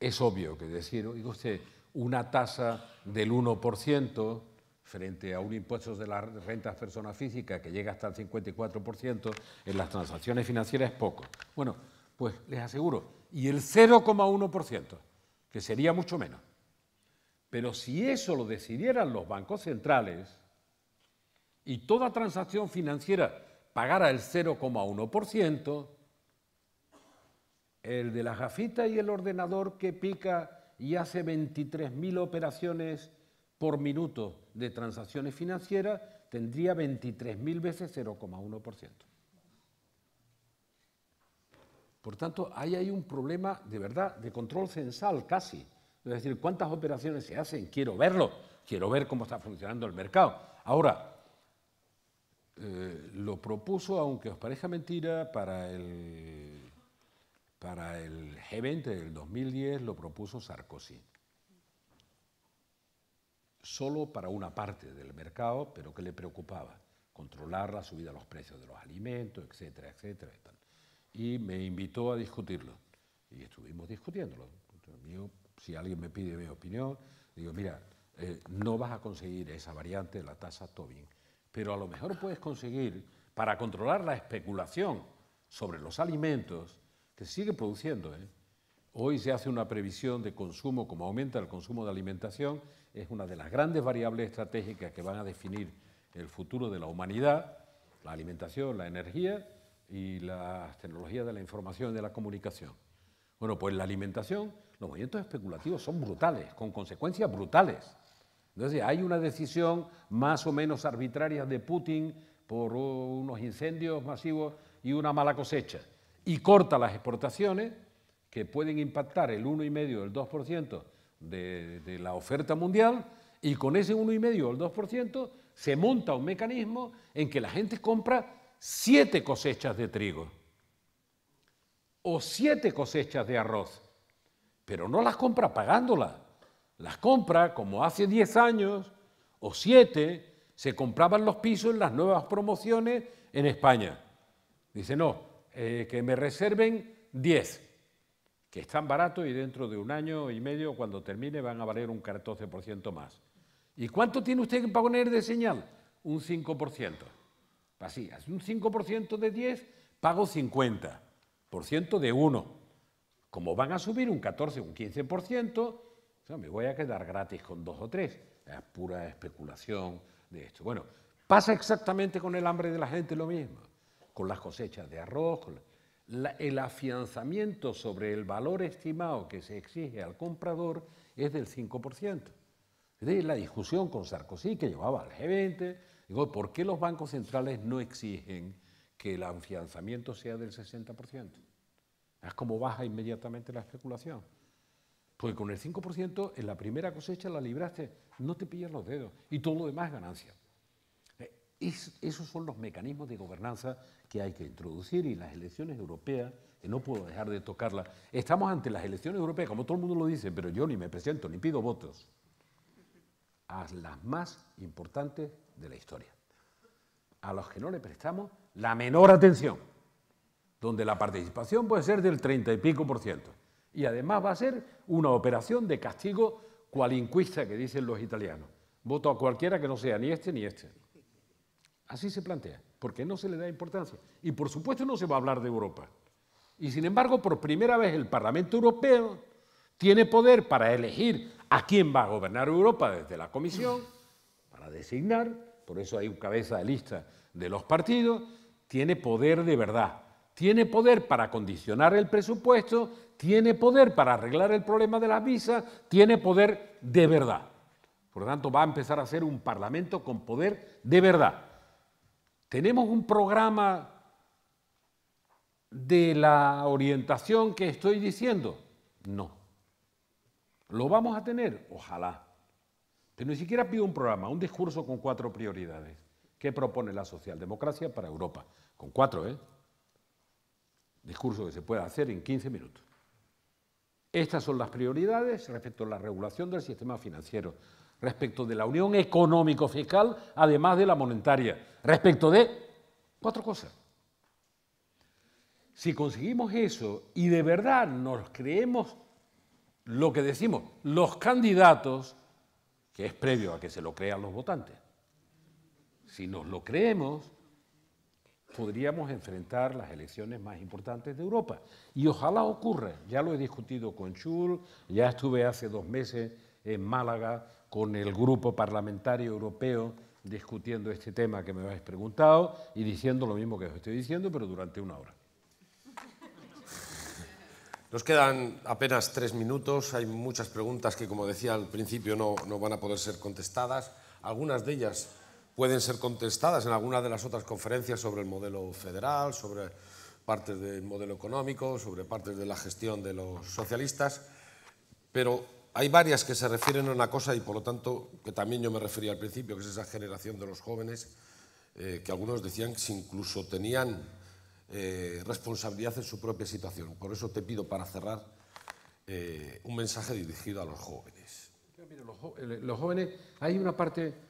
es obvio que decir, oiga usted, una tasa del 1% frente a un impuesto de las rentas personas físicas que llega hasta el 54% en las transacciones financieras es poco. Bueno, pues les aseguro, y el 0,1%, que sería mucho menos. Pero si eso lo decidieran los bancos centrales, y toda transacción financiera pagara el 0,1%, el de la gafita y el ordenador que pica y hace 23.000 operaciones por minuto de transacciones financieras tendría 23.000 veces 0,1%. Por tanto, ahí hay un problema de verdad de control censal casi. Es decir, cuántas operaciones se hacen, quiero verlo, quiero ver cómo está funcionando el mercado. Ahora, eh, lo propuso, aunque os parezca mentira, para el, para el G20 del 2010 lo propuso Sarkozy. Solo para una parte del mercado, pero que le preocupaba, controlar la subida de los precios de los alimentos, etcétera, etcétera. Y, me invitó a discutirlo. Y estuvimos discutiéndolo. si alguien me pide mi opinión, digo, mira, eh, no vas a conseguir esa variante de la tasa Tobin pero a lo mejor puedes conseguir, para controlar la especulación sobre los alimentos, que sigue produciendo, ¿eh? Hoy se hace una previsión de consumo, como aumenta el consumo de alimentación, es una de las grandes variables estratégicas que van a definir el futuro de la humanidad, la alimentación, la energía y las tecnologías de la información y de la comunicación. Bueno, pues la alimentación, los movimientos especulativos son brutales, con consecuencias brutales. Entonces, hay una decisión más o menos arbitraria de Putin por unos incendios masivos y una mala cosecha. Y corta las exportaciones, que pueden impactar el 1,5 o el 2% de, de la oferta mundial, y con ese 1,5 o el 2% se monta un mecanismo en que la gente compra siete cosechas de trigo o siete cosechas de arroz, pero no las compra pagándolas las compras, como hace 10 años o 7, se compraban los pisos en las nuevas promociones en España. Dice, no, eh, que me reserven 10, que están baratos y dentro de un año y medio, cuando termine, van a valer un 14% más. ¿Y cuánto tiene usted que pagar de señal? Un 5%. Así, pues un 5% de 10, pago 50% de 1. Como van a subir un 14 un 15%, me voy a quedar gratis con dos o tres. Es pura especulación de esto. Bueno, pasa exactamente con el hambre de la gente lo mismo, con las cosechas de arroz, el afianzamiento sobre el valor estimado que se exige al comprador es del 5%. Es decir, la discusión con Sarkozy que llevaba al G20, digo, ¿por qué los bancos centrales no exigen que el afianzamiento sea del 60%? Es como baja inmediatamente la especulación. Porque con el 5% en la primera cosecha la libraste, no te pillas los dedos y todo lo demás es ganancia. Eh, esos son los mecanismos de gobernanza que hay que introducir y las elecciones europeas, que no puedo dejar de tocarlas, estamos ante las elecciones europeas, como todo el mundo lo dice, pero yo ni me presento ni pido votos, a las más importantes de la historia, a los que no le prestamos la menor atención, donde la participación puede ser del 30 y pico por ciento. Y además va a ser una operación de castigo cualinquista que dicen los italianos. Voto a cualquiera que no sea ni este ni este. Así se plantea, porque no se le da importancia. Y por supuesto no se va a hablar de Europa. Y sin embargo, por primera vez el Parlamento Europeo tiene poder para elegir a quién va a gobernar Europa desde la Comisión, para designar, por eso hay un cabeza de lista de los partidos, tiene poder de verdad, tiene poder para condicionar el presupuesto, tiene poder para arreglar el problema de las visas, tiene poder de verdad. Por lo tanto, va a empezar a ser un parlamento con poder de verdad. Tenemos un programa de la orientación que estoy diciendo. No. Lo vamos a tener, ojalá. Pero ni siquiera pido un programa, un discurso con cuatro prioridades. ¿Qué propone la socialdemocracia para Europa? Con cuatro, ¿eh? Discurso que se pueda hacer en 15 minutos. Estas son las prioridades respecto a la regulación del sistema financiero, respecto de la unión económico-fiscal, además de la monetaria, respecto de cuatro cosas. Si conseguimos eso y de verdad nos creemos lo que decimos los candidatos, que es previo a que se lo crean los votantes, si nos lo creemos, podríamos enfrentar las elecciones más importantes de Europa. Y ojalá ocurra. Ya lo he discutido con Schul, ya estuve hace dos meses en Málaga con el grupo parlamentario europeo discutiendo este tema que me habéis preguntado y diciendo lo mismo que os estoy diciendo, pero durante una hora. Nos quedan apenas tres minutos, hay muchas preguntas que, como decía al principio, no, no van a poder ser contestadas. Algunas de ellas pueden ser contestadas en alguna de las otras conferencias sobre el modelo federal, sobre partes del modelo económico, sobre partes de la gestión de los socialistas, pero hay varias que se refieren a una cosa y por lo tanto, que también yo me refería al principio, que es esa generación de los jóvenes, eh, que algunos decían que incluso tenían eh, responsabilidad en su propia situación. Por eso te pido para cerrar eh, un mensaje dirigido a los jóvenes. los, los jóvenes, hay una parte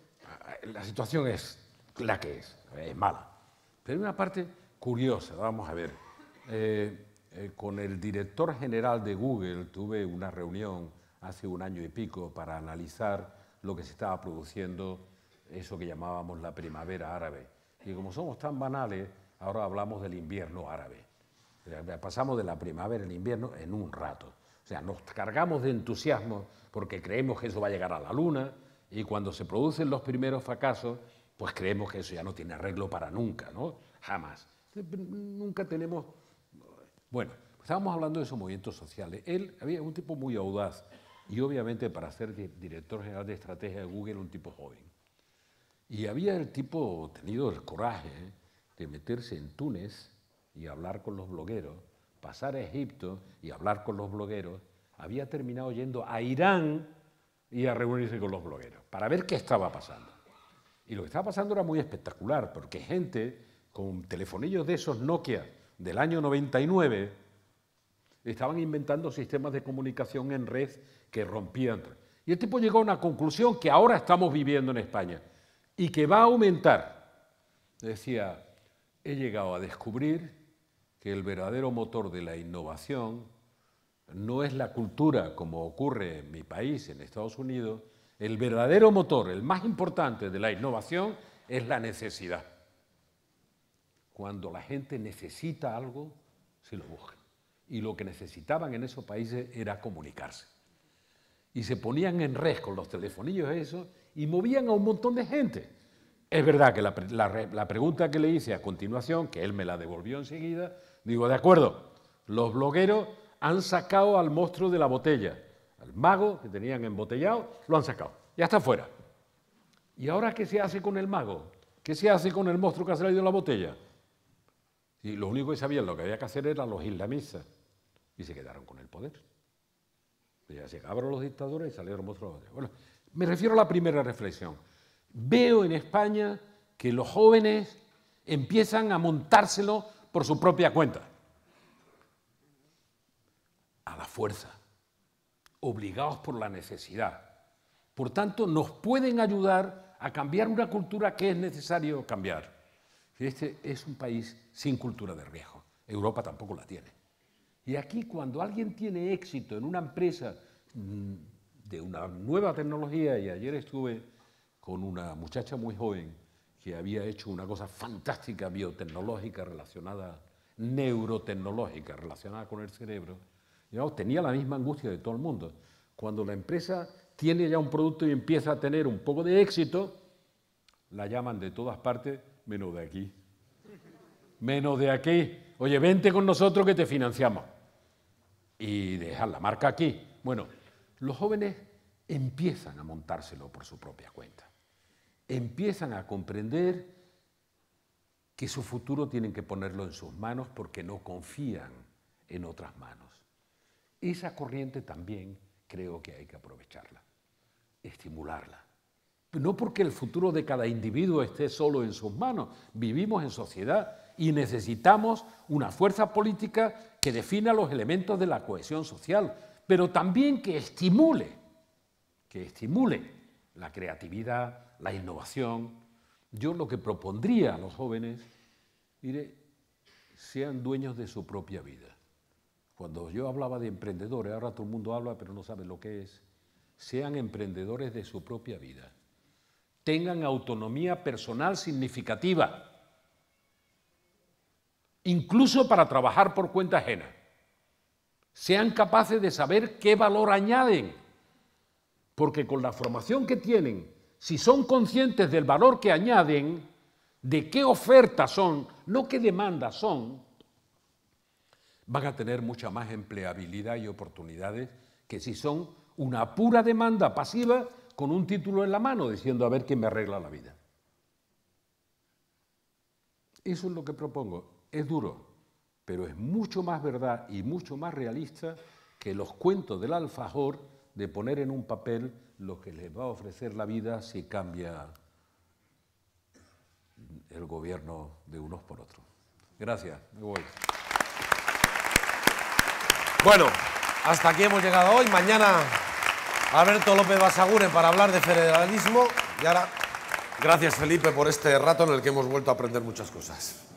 la situación es la que es, es mala. Pero hay una parte curiosa, vamos a ver. Eh, eh, con el director general de Google tuve una reunión hace un año y pico para analizar lo que se estaba produciendo, eso que llamábamos la primavera árabe. Y como somos tan banales, ahora hablamos del invierno árabe. Eh, pasamos de la primavera al invierno en un rato. O sea, nos cargamos de entusiasmo porque creemos que eso va a llegar a la luna, y cuando se producen los primeros fracasos, pues creemos que eso ya no tiene arreglo para nunca, ¿no? Jamás. Eh, nunca tenemos... Bueno, estábamos hablando de esos movimientos sociales. Él había un tipo muy audaz y obviamente para ser director general de estrategia de Google un tipo joven. Y había el tipo tenido el coraje de meterse en Túnez y hablar con los blogueros, pasar a Egipto y hablar con los blogueros, había terminado yendo a Irán y a reunirse con los blogueros para ver qué estaba pasando. Y lo que estaba pasando era muy espectacular, porque gente con telefonillos de esos Nokia del año 99 estaban inventando sistemas de comunicación en red que rompían. Y el tipo llegó a una conclusión que ahora estamos viviendo en España y que va a aumentar. Decía, he llegado a descubrir que el verdadero motor de la innovación no es la cultura como ocurre en mi país, en Estados Unidos, el verdadero motor, el más importante de la innovación es la necesidad. Cuando la gente necesita algo, se lo busca. Y lo que necesitaban en esos países era comunicarse. Y se ponían en red con los telefonillos esos y movían a un montón de gente. Es verdad que la pregunta que le hice a continuación, que él me la devolvió enseguida, digo, de acuerdo, los blogueros han sacado al monstruo de la botella, al mago que tenían embotellado, lo han sacado, ya está fuera. ¿Y ahora qué se hace con el mago? ¿Qué se hace con el monstruo que ha salido de la botella? Y lo único que sabían lo que había que hacer era los islamistas. Y se quedaron con el poder. ya se acabaron los dictadores y salieron monstruos de Bueno, me refiero a la primera reflexión. Veo en España que los jóvenes empiezan a montárselo por su propia cuenta fuerza, obligados por la necesidad. Por tanto, nos pueden ayudar a cambiar una cultura que es necesario cambiar. Este es un país sin cultura de riesgo. Europa tampoco la tiene. Y aquí cuando alguien tiene éxito en una empresa mm, de una nueva tecnología, y ayer estuve con una muchacha muy joven que había hecho una cosa fantástica biotecnológica relacionada, neurotecnológica relacionada con el cerebro, tenía la misma angustia de todo el mundo. Cuando la empresa tiene ya un producto y empieza a tener un poco de éxito, la llaman de todas partes, menos de aquí. Menos de aquí. Oye, vente con nosotros que te financiamos. Y deja la marca aquí. Bueno, los jóvenes empiezan a montárselo por su propia cuenta. Empiezan a comprender que su futuro tienen que ponerlo en sus manos porque no confían en otras manos. Esa corriente también creo que hay que aprovecharla, estimularla. No porque el futuro de cada individuo esté solo en sus manos, vivimos en sociedad y necesitamos una fuerza política que defina los elementos de la cohesión social, pero también que estimule, que estimule la creatividad, la innovación. Yo lo que propondría a los jóvenes, mire, sean dueños de su propia vida. Cuando yo hablaba de emprendedores, ahora todo el mundo habla pero no sabe lo que es, sean emprendedores de su propia vida. Tengan autonomía personal significativa, incluso para trabajar por cuenta ajena. Sean capaces de saber qué valor añaden, porque con la formación que tienen, si son conscientes del valor que añaden, de qué oferta son, no qué demanda son, van a tener mucha más empleabilidad y oportunidades que si son una pura demanda pasiva con un título en la mano diciendo a ver quién me arregla la vida. Eso es lo que propongo. Es duro, pero es mucho más verdad y mucho más realista que los cuentos del alfajor de poner en un papel lo que les va a ofrecer la vida si cambia el gobierno de unos por otros. Gracias. Me voy. Bueno, hasta aquí hemos llegado hoy. Mañana Alberto López Basagure para hablar de federalismo. Y ahora, gracias Felipe por este rato en el que hemos vuelto a aprender muchas cosas.